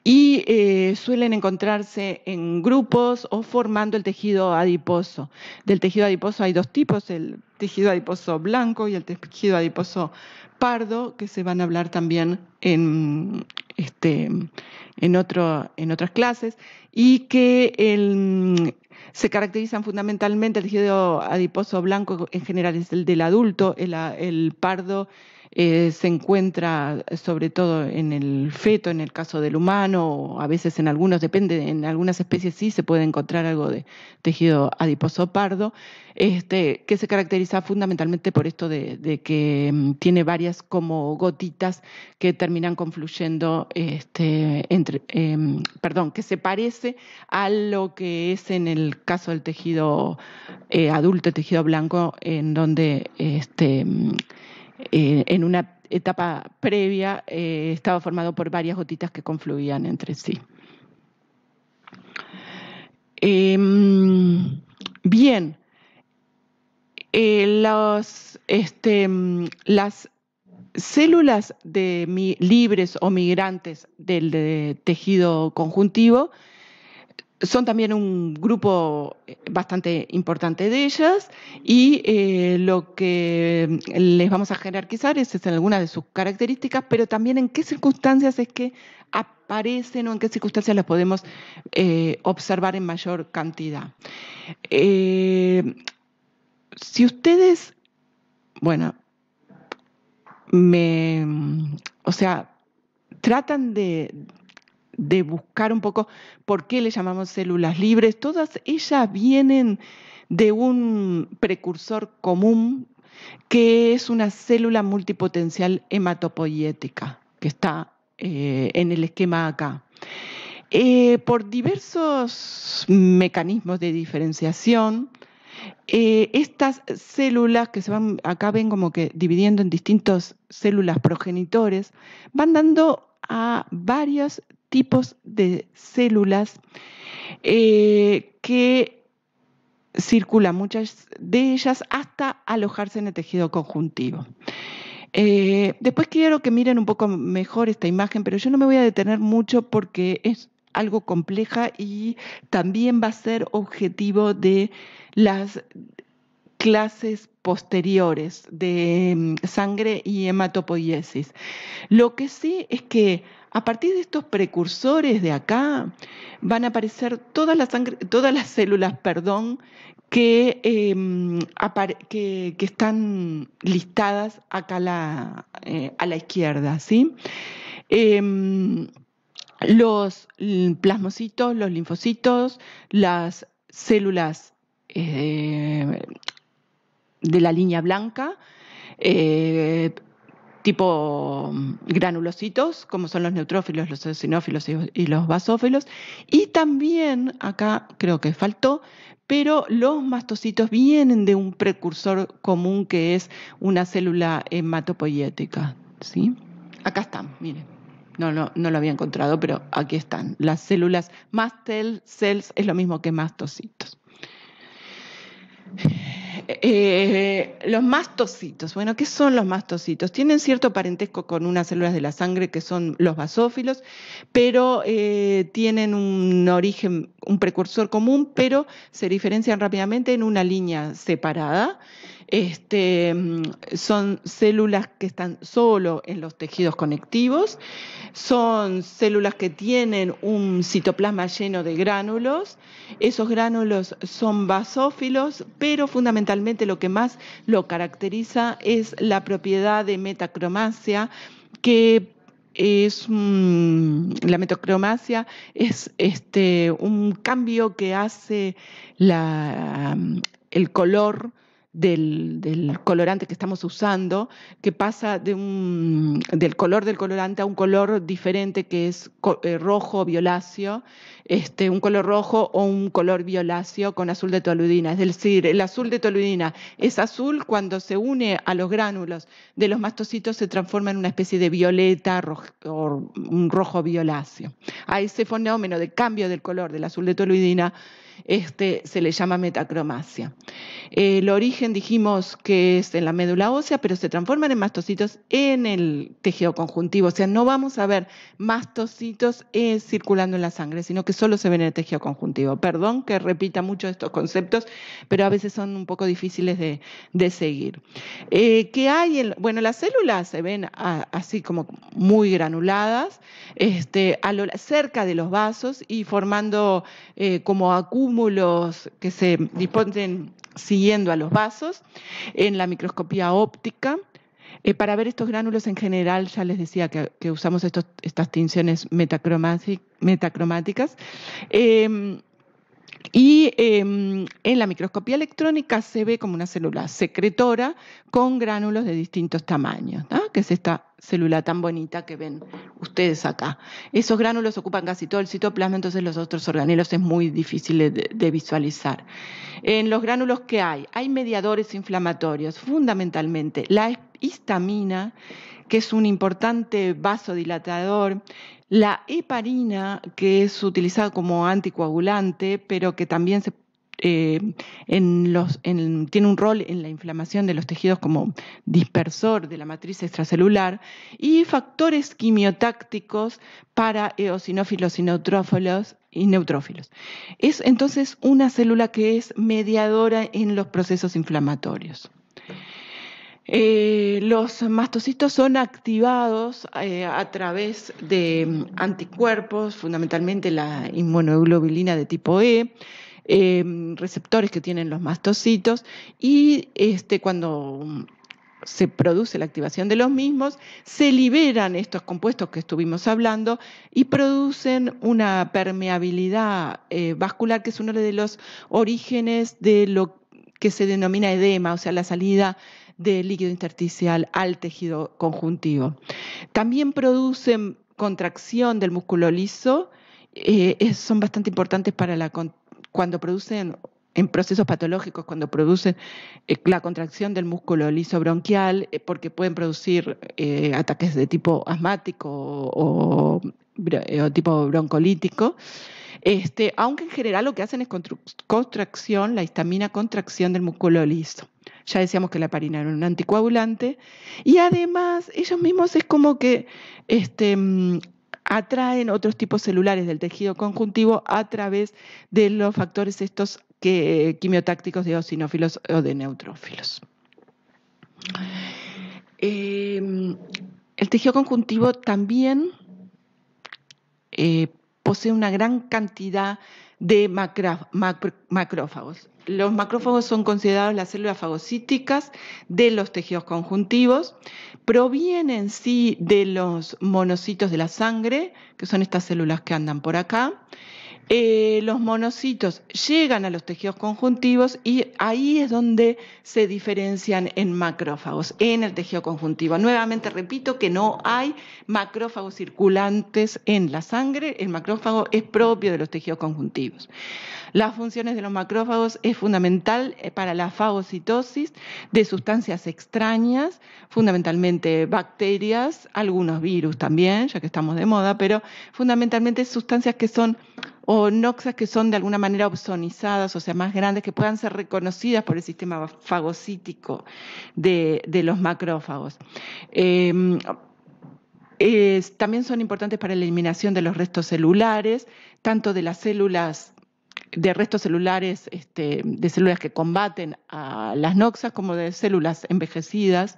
y eh, suelen encontrarse en grupos o formando el tejido adiposo. Del tejido adiposo hay dos tipos, el tejido adiposo blanco y el tejido adiposo pardo, que se van a hablar también en, este, en, otras clases, y que se caracterizan fundamentalmente el tejido adiposo blanco en general es el del adulto, el, el pardo eh, se encuentra eh, sobre todo en el feto, en el caso del humano, a veces en algunos, depende, en algunas especies sí se puede encontrar algo de tejido adiposo pardo, este, que se caracteriza fundamentalmente por esto de, que mm, tiene varias como gotitas que terminan confluyendo, este, entre, em, perdón, que se parece a lo que es en el caso del tejido eh, adulto, tejido blanco, en donde este, mm, eh, en una etapa previa eh, estaba formado por varias gotitas que confluían entre sí. Em, bien, eh, este, mm, las células de libres o migrantes del tejido conjuntivo son también un grupo eh, bastante importante de ellas y eh, lo que les vamos a jerarquizar es, es, en algunas de sus características, pero también en qué circunstancias es que aparecen o en qué circunstancias las podemos eh, observar en mayor cantidad. si ustedes, bueno, me, o sea, tratan de, de buscar un poco por qué le llamamos células libres, todas ellas vienen de un precursor común que es una célula multipotencial hematopoietica que está eh, en el esquema acá. Eh, por diversos mecanismos de diferenciación, eh, estas células que se van, acá ven como que dividiendo en distintas células progenitores, van dando a varios tipos de células eh, que circulan, muchas de ellas, hasta alojarse en el tejido conjuntivo. Eh, después quiero que miren un poco mejor esta imagen, pero yo no me voy a detener mucho porque es algo compleja y también va a ser objetivo de las clases posteriores de mm, sangre y hematopoiesis. Lo que sí es que a partir de estos precursores de acá van a aparecer todas las, todas las células perdón, em, que, están listadas acá a la, eh, izquierda. ¿sí? Em, los plasmocitos, los linfocitos, las células eh, de la línea blanca, eh, tipo granulocitos, como son los neutrófilos, los eosinófilos y los basófilos. Y también, acá creo que faltó, pero los mastocitos vienen de un precursor común que es una célula hematopoyética. ¿sí? Acá están, miren. No, no, no lo había encontrado, pero aquí están. Las células mastel cells es lo mismo que mastocitos. Eh, los mastocitos, bueno, ¿qué son los mastocitos? Tienen cierto parentesco con unas células de la sangre que son los basófilos, pero eh, tienen un origen, un precursor común, pero se diferencian rápidamente en una línea separada. Este, son células que están solo en los tejidos conectivos, son células que tienen un citoplasma lleno de gránulos, esos gránulos son basófilos, pero fundamentalmente lo que más lo caracteriza es la propiedad de metacromasia que es la metacromasia es este un cambio que hace el color del, colorante que estamos usando, que pasa del color del colorante a un color diferente que es eh, rojo o violáceo, este, un color rojo o un color violáceo con azul de toluidina, Es decir, el azul de toluidina es azul cuando se une a los gránulos de los mastocitos se transforma en una especie de violeta o un rojo violáceo. A ese fenómeno de cambio del color del azul de toluidina este se le llama metacromasia. El origen dijimos que es en la médula ósea, pero se transforman en mastocitos en el tejido conjuntivo. O sea, no vamos a ver mastocitos eh, circulando en la sangre, sino que solo se ven en el tejido conjuntivo. Perdón que repita mucho estos conceptos, pero a veces son un poco difíciles de, seguir. Eh, hay? bueno, las células se ven ah, así como muy granuladas, este, a cerca de los vasos y formando eh, como acu cúmulos que se disponen siguiendo a los vasos, en la microscopía óptica. Eh, para ver estos gránulos en general, ya les decía que, usamos estos, estas tinciones metacromáticas. Em, y em, en la microscopía electrónica se ve como una célula secretora con gránulos de distintos tamaños, que es esta célula tan bonita que ven ustedes acá. Esos gránulos ocupan casi todo el citoplasma, entonces los otros organelos es muy difícil de, de visualizar. En los gránulos que hay, hay mediadores inflamatorios, fundamentalmente la histamina que es un importante vasodilatador, la heparina, que es utilizada como anticoagulante, pero que también eh, tiene un rol en la inflamación de los tejidos como dispersor de la matriz extracelular y factores quimiotácticos para eosinófilos Y neutrófilos. Es entonces una célula que es mediadora en los procesos inflamatorios. Eh, los mastocitos son activados eh, a través de mm, anticuerpos, fundamentalmente la inmunoglobulina de tipo E, em, receptores que tienen los mastocitos, y este, cuando mm, se produce la activación de los mismos, se liberan estos compuestos que estuvimos hablando y producen una permeabilidad eh, vascular, que es uno de los orígenes de lo que se denomina edema, o sea, la salida de líquido intersticial al tejido conjuntivo. También producen contracción del músculo liso, eh, son bastante importantes para cuando producen en procesos patológicos cuando producen eh, la contracción del músculo liso bronquial, eh, porque pueden producir ataques de tipo asmático o, tipo broncolítico. Este, aunque en general lo que hacen es contracción, la histamina contracción del músculo liso ya decíamos que la parina era un anticoagulante, y además ellos mismos es como que este, mm, atraen otros tipos celulares del tejido conjuntivo a través de los factores estos que, quimiotácticos de eosinófilos o de neutrófilos. Em, el tejido conjuntivo también eh, posee una gran cantidad de de macrófagos. Los macrófagos son considerados las células fagocíticas de los tejidos conjuntivos. Provienen, sí, de los monocitos de la sangre, que son estas células que andan por acá. Eh, los monocitos llegan a los tejidos conjuntivos y ahí es donde se diferencian en macrófagos, en el tejido conjuntivo. Nuevamente repito que no hay macrófagos circulantes en la sangre, el macrófago es propio de los tejidos conjuntivos. Las funciones de los macrófagos es fundamental eh, para la fagocitosis de sustancias extrañas, fundamentalmente bacterias, algunos virus también, ya que estamos de moda, pero fundamentalmente sustancias que son o noxas que son de alguna manera opsonizadas, o sea, más grandes, que puedan ser reconocidas por el sistema fagocítico de, los macrófagos. Em, también son importantes para la eliminación de los restos celulares, tanto de las células de restos celulares, este, de células que combaten a las noxas, como de células envejecidas.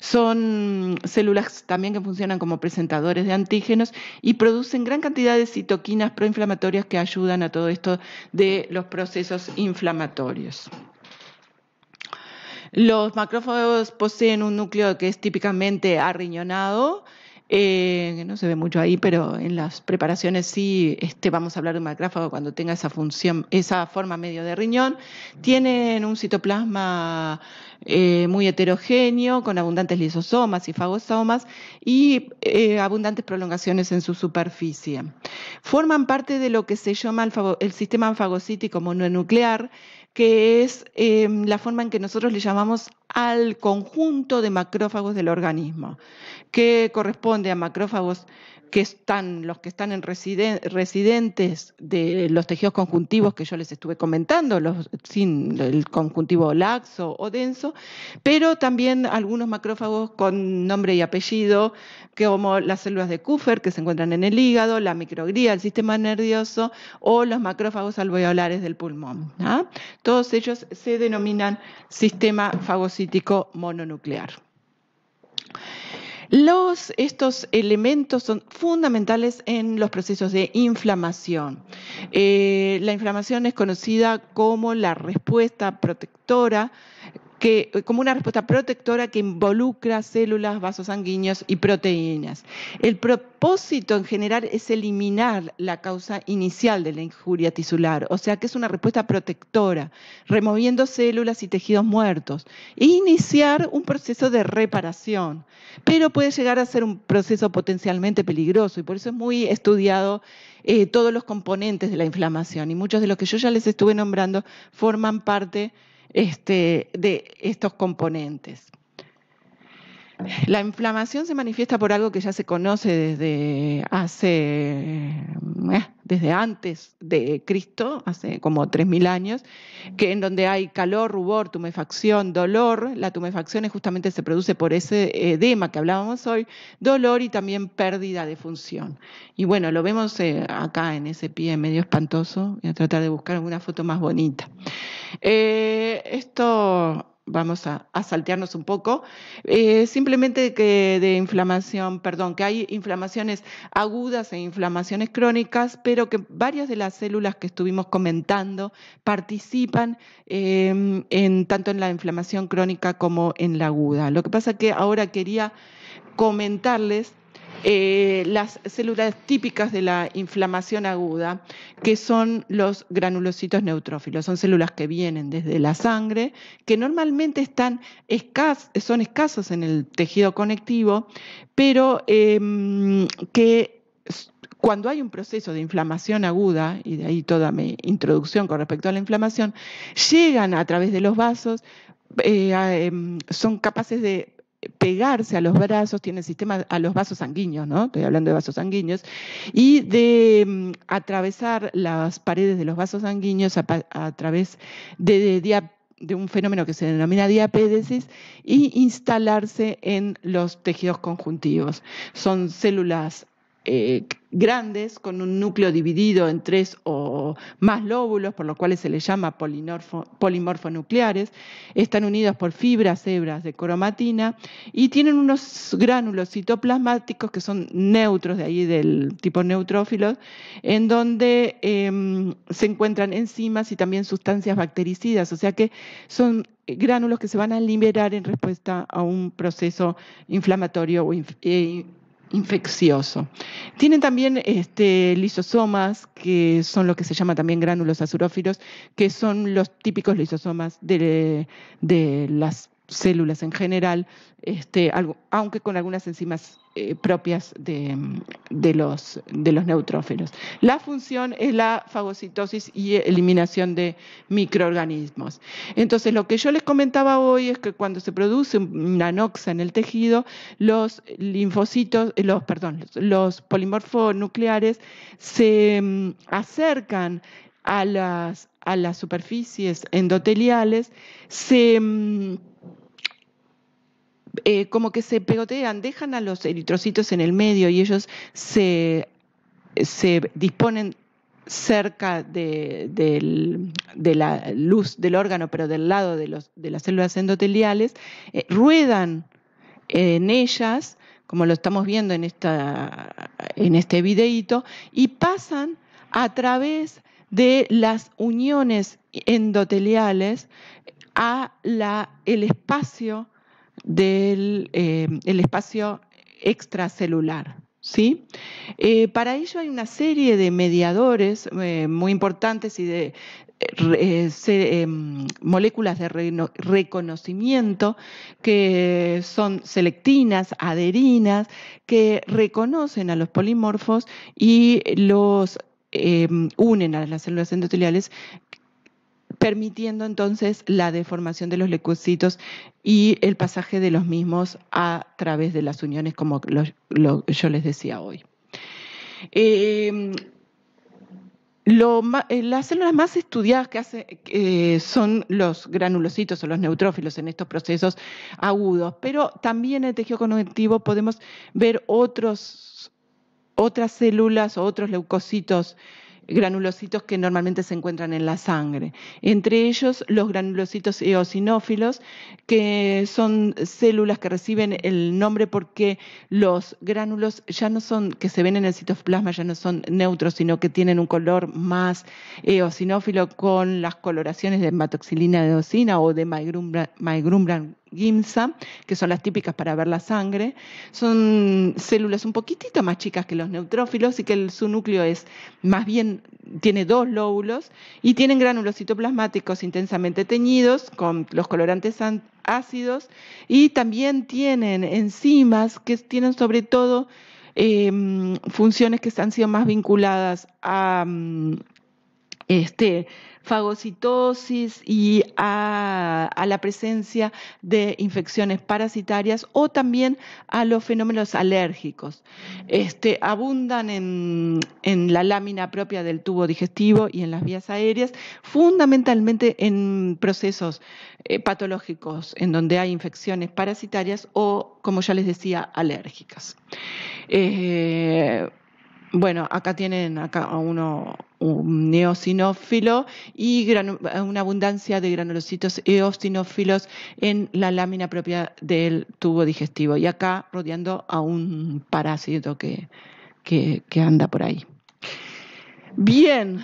Son células también que funcionan como presentadores de antígenos y producen gran cantidad de citoquinas proinflamatorias que ayudan a todo esto de los procesos inflamatorios. Los macrófagos poseen un núcleo que es típicamente arriñonado, eh, no se ve mucho ahí, pero en las preparaciones sí este, vamos a hablar de un macrófago cuando tenga esa función, esa forma medio de riñón. Tienen un citoplasma eh, muy heterogéneo, con abundantes lisosomas y fagosomas y eh, abundantes prolongaciones en su superficie. Forman parte de lo que se llama el, el sistema fagocítico mononuclear, que es eh, la forma en que nosotros le llamamos al conjunto de macrófagos del organismo, que corresponde a macrófagos que están los que están en residentes de los tejidos conjuntivos que yo les estuve comentando, los, sin el conjuntivo laxo o denso, pero también algunos macrófagos con nombre y apellido, como las células de Kupffer que se encuentran en el hígado, la microgría, el sistema nervioso o los macrófagos alveolares del pulmón. ¿ah? Todos ellos se denominan sistema fagocítico mononuclear estos elementos son fundamentales en los procesos de inflamación. Eh, la inflamación es conocida como la respuesta protectora como una respuesta protectora que involucra células, vasos sanguíneos y proteínas. El propósito en general es eliminar la causa inicial de la injuria tisular, o sea que es una respuesta protectora, removiendo células y tejidos muertos, e iniciar un proceso de reparación, pero puede llegar a ser un proceso potencialmente peligroso y por eso es muy estudiado eh, todos los componentes de la inflamación y muchos de los que yo ya les estuve nombrando forman parte este, de estos componentes. La inflamación se manifiesta por algo que ya se conoce desde hace, eh, desde antes de Cristo, hace como 3.000 años, que en donde hay calor, rubor, tumefacción, dolor. La tumefacción es justamente se produce por ese edema que hablábamos hoy, dolor y también pérdida de función. Y bueno, lo vemos eh, acá en ese pie medio espantoso. Voy a tratar de buscar alguna foto más bonita. Eh, esto vamos a, saltearnos un poco, eh, simplemente que de inflamación, perdón, que hay inflamaciones agudas e inflamaciones crónicas, pero que varias de las células que estuvimos comentando participan em, en, tanto en la inflamación crónica como en la aguda. Lo que pasa que ahora quería comentarles eh, las células típicas de la inflamación aguda, que son los granulocitos neutrófilos. Son células que vienen desde la sangre, que normalmente están escas son escasos en el tejido conectivo, pero em, que cuando hay un proceso de inflamación aguda, y de ahí toda mi introducción con respecto a la inflamación, llegan a través de los vasos, eh, em, son capaces de pegarse a los brazos, tiene sistema a los vasos sanguíneos, ¿no? Estoy hablando de vasos sanguíneos, y de mm, atravesar las paredes de los vasos sanguíneos a, través de, un fenómeno que se denomina diapédesis y instalarse en los tejidos conjuntivos. Son células eh, grandes con un núcleo dividido en tres o más lóbulos, por lo cual se les llama polimorfonucleares. Están unidos por fibras hebras de cromatina y tienen unos gránulos citoplasmáticos que son neutros, de ahí del tipo neutrófilos, en donde em, se encuentran enzimas y también sustancias bactericidas, o sea que son gránulos que se van a liberar en respuesta a un proceso inflamatorio o eh, infeccioso. Tienen también este, lisosomas, que son lo que se llama también gránulos azurófilos, que son los típicos lisosomas de, de las células en general, este, algo, aunque con algunas enzimas eh, propias de, los, de los neutrófilos. La función es la fagocitosis y eliminación de microorganismos. Entonces, lo que yo les comentaba hoy es que cuando se produce una anoxa en el tejido, los linfocitos, eh, perdón, los polimorfonucleares se mm, acercan a las a las superficies endoteliales, se, mm, eh, como que se pegotean, dejan a los eritrocitos en el medio y ellos se, disponen cerca de, la luz del órgano, pero del lado de, los, de las células endoteliales, eh, ruedan en ellas, como lo estamos viendo en, esta, en este videito, y pasan a través de las uniones endoteliales a la, el espacio del eh, espacio extracelular. ¿sí? Eh, para ello hay una serie de mediadores eh, muy importantes y de moléculas de reconocimiento que son selectinas, adherinas, que reconocen a los polimorfos y los eh, unen a las células endoteliales permitiendo entonces la deformación de los leucocitos y el pasaje de los mismos a través de las uniones, como yo les decía hoy. Em, eh, las células más estudiadas que eh, son los granulocitos o los neutrófilos en estos procesos agudos, pero también en el tejido conectivo podemos ver otros otras células o otros leucocitos granulocitos que normalmente se encuentran en la sangre. Entre ellos, los granulocitos eosinófilos, que son células que reciben el nombre porque los gránulos ya no son, que se ven en el citoplasma, ya no son neutros, sino que tienen un color más eosinófilo con las coloraciones de hematoxilina de eosina o de maigrumbran. GIMSA, que son las típicas para ver la sangre. Son células un poquitito más chicas que los neutrófilos y que su núcleo es más bien, tiene dos lóbulos y tienen gránulos citoplasmáticos intensamente teñidos con los colorantes ácidos y también tienen enzimas que tienen sobre todo em, funciones que han sido más vinculadas a... Mm, este, fagocitosis y a, la presencia de infecciones parasitarias o también a los fenómenos alérgicos. Este, abundan en, la lámina propia del tubo digestivo y en las vías aéreas, fundamentalmente en procesos eh, patológicos en donde hay infecciones parasitarias o, como ya les decía, alérgicas. Eh, bueno, acá tienen acá a uno un neosinófilo y una abundancia de granulocitos eosinófilos en la lámina propia del tubo digestivo y acá rodeando a un parásito que anda por ahí. Bien,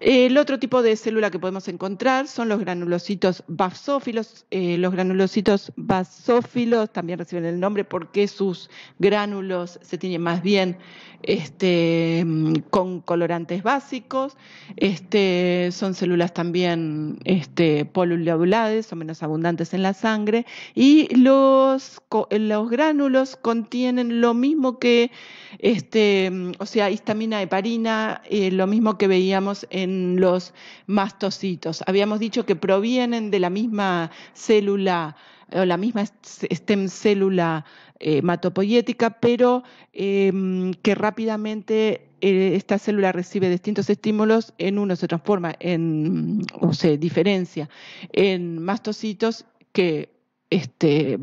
el otro tipo de célula que podemos encontrar son los granulocitos basófilos. Eh, los granulocitos basófilos también reciben el nombre porque sus gránulos se tienen más bien este, mm, con colorantes básicos. Este, son células también este, son menos abundantes en la sangre. Y los, eh, los gránulos contienen lo mismo que, este, mm, o sea, histamina, heparina, eh, lo mismo que veíamos en los mastocitos. Habíamos dicho que provienen de la misma célula o la misma stem célula eh, hematopoyética, pero em, que rápidamente eh, esta célula recibe distintos estímulos, en uno se transforma en, o se diferencia en mastocitos que este,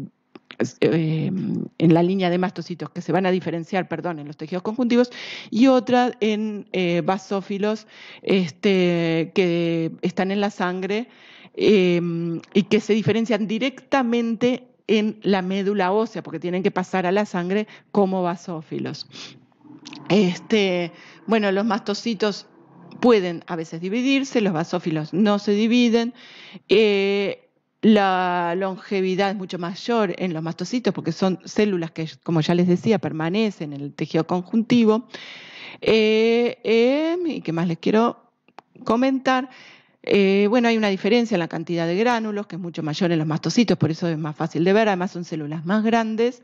Em, en la línea de mastocitos que se van a diferenciar, perdón, en los tejidos conjuntivos, y otra en eh, basófilos este, que están en la sangre em, y que se diferencian directamente en la médula ósea, porque tienen que pasar a la sangre como basófilos. Este, bueno, los mastocitos pueden a veces dividirse, los basófilos no se dividen, eh, la longevidad es mucho mayor en los mastocitos porque son células que, como ya les decía, permanecen en el tejido conjuntivo. Eh, em, ¿Y qué más les quiero comentar? Eh, bueno, hay una diferencia en la cantidad de gránulos, que es mucho mayor en los mastocitos, por eso es más fácil de ver, además son células más grandes,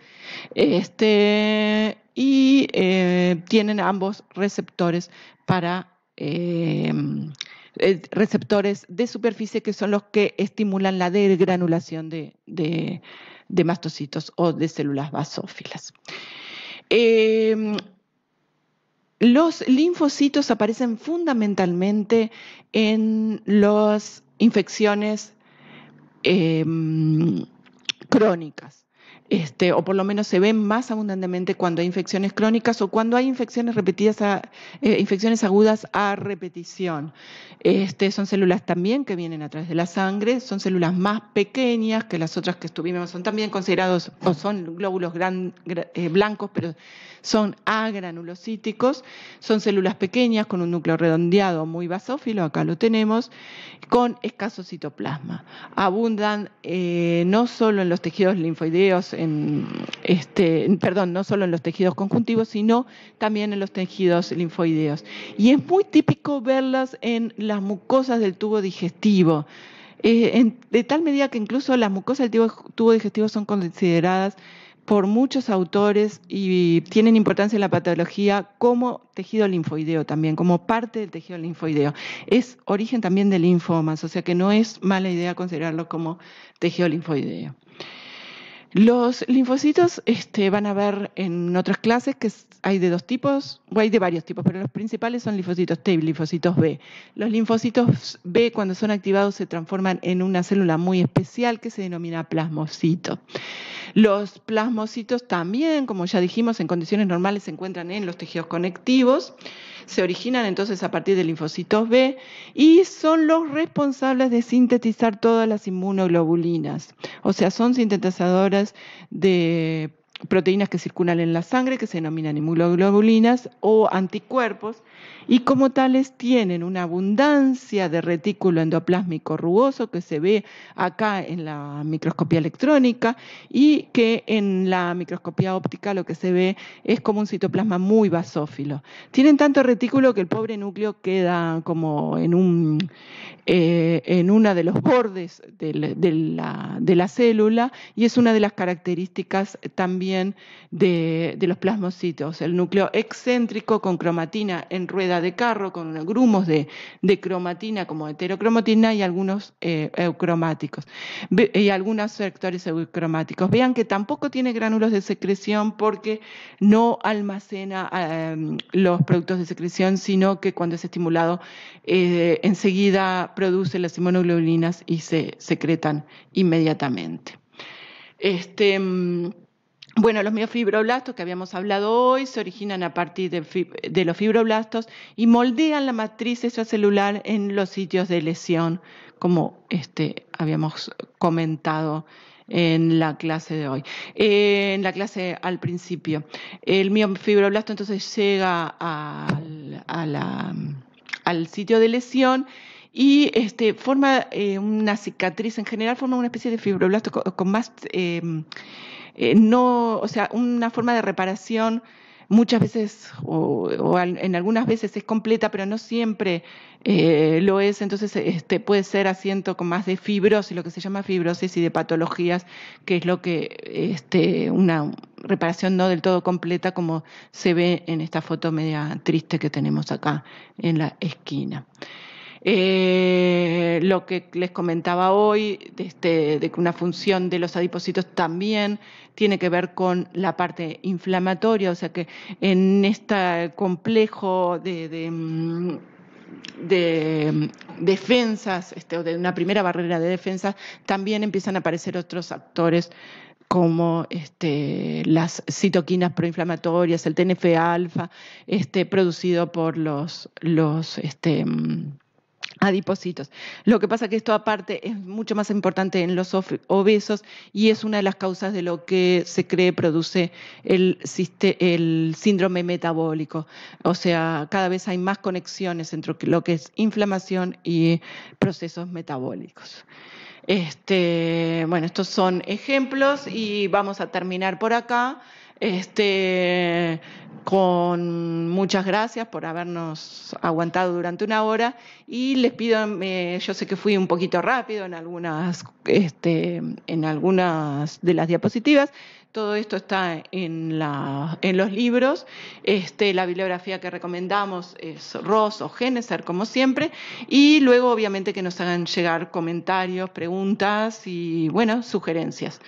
este, y eh, tienen ambos receptores para em, eh, receptores de superficie que son los que estimulan la degranulación de, mastocitos o de células basófilas. Eh, los linfocitos aparecen fundamentalmente en las infecciones eh, crónicas. Este, o por lo menos se ven más abundantemente cuando hay infecciones crónicas o cuando hay infecciones repetidas, eh, infecciones agudas a repetición. Este, son células también que vienen a través de la sangre, son células más pequeñas que las otras que estuvimos, son también considerados o son glóbulos eh, blancos, pero son agranulocíticos, son células pequeñas con un núcleo redondeado muy basófilo, acá lo tenemos, con escaso citoplasma. Abundan eh, no solo en los tejidos linfoideos, este, perdón, no solo en los tejidos conjuntivos, sino también en los tejidos linfoideos. Y es muy típico verlas en las mucosas del tubo digestivo. Eh, de tal medida que incluso las mucosas del tubo digestivo son consideradas por muchos autores y tienen importancia en la patología como tejido linfoideo también, como parte del tejido linfoideo. Es origen también de linfomas, o sea que no es mala idea considerarlo como tejido linfoideo. Los linfocitos este, van a ver en otras clases que hay de dos tipos, o hay de varios tipos, pero los principales son linfocitos T y linfocitos B. Los linfocitos B cuando son activados se transforman en una célula muy especial que se denomina plasmocito. Los plasmocitos también, como ya dijimos, en condiciones normales se encuentran en los tejidos conectivos se originan entonces a partir de linfocitos B y son los responsables de sintetizar todas las inmunoglobulinas. O sea, son sintetizadoras de proteínas que circulan en la sangre, que se denominan inmunoglobulinas o anticuerpos, y como tales tienen una abundancia de retículo endoplásmico rugoso que se ve acá en la microscopía electrónica y que en la microscopía óptica lo que se ve es como un citoplasma muy basófilo. Tienen tanto retículo que el pobre núcleo queda como en un eh, en una de los bordes de la, célula y es una de las características también de, de los plasmocitos, el núcleo excéntrico con cromatina en rueda de carro con grumos de, cromatina como heterocromatina y algunos eh, eucromáticos y algunos sectores eucromáticos. Vean que tampoco tiene gránulos de secreción porque no almacena em, los productos de secreción, sino que cuando es estimulado eh, enseguida produce las inmunoglobulinas y se secretan inmediatamente. Este, em, bueno, los miofibroblastos que habíamos hablado hoy se originan a partir de, los fibroblastos y moldean la matriz extracelular en los sitios de lesión, como este, habíamos comentado en la clase de hoy, eh, en la clase al principio. El miofibroblasto entonces llega al, al sitio de lesión y este, forma eh, una cicatriz, en general forma una especie de fibroblasto con, más... Eh, eh, no, o sea, una forma de reparación muchas veces o, en algunas veces es completa, pero no siempre eh, lo es. Entonces este, puede ser asiento con más de fibrosis, lo que se llama fibrosis y de patologías, que es lo que este, una reparación no del todo completa, como se ve en esta foto media triste que tenemos acá en la esquina. Eh, lo que les comentaba hoy, este, de, que una función de los adipocitos también tiene que ver con la parte inflamatoria, o sea que en este complejo de, mm, mm, defensas este, o de una primera barrera de defensa, también empiezan a aparecer otros actores como este, las citoquinas proinflamatorias, el TNF alfa, producido por los, los mm, adipocitos. Lo que pasa que esto aparte es mucho más importante en los obesos y es una de las causas de lo que se cree produce el, el síndrome metabólico. O sea, cada vez hay más conexiones entre lo que es inflamación y procesos metabólicos. Este, bueno, estos son ejemplos y vamos a terminar por acá. Este, con muchas gracias por habernos aguantado durante una hora y les pido, eh, yo sé que fui un poquito rápido en algunas, este, en algunas de las diapositivas, todo esto está en, la, en los libros, este, la bibliografía que recomendamos es Ross o Geneser, como siempre, y luego obviamente que nos hagan llegar comentarios, preguntas y, bueno, sugerencias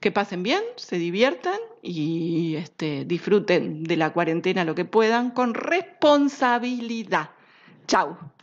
que pasen bien, se diviertan y este, disfruten de la cuarentena lo que puedan con responsabilidad. Chao.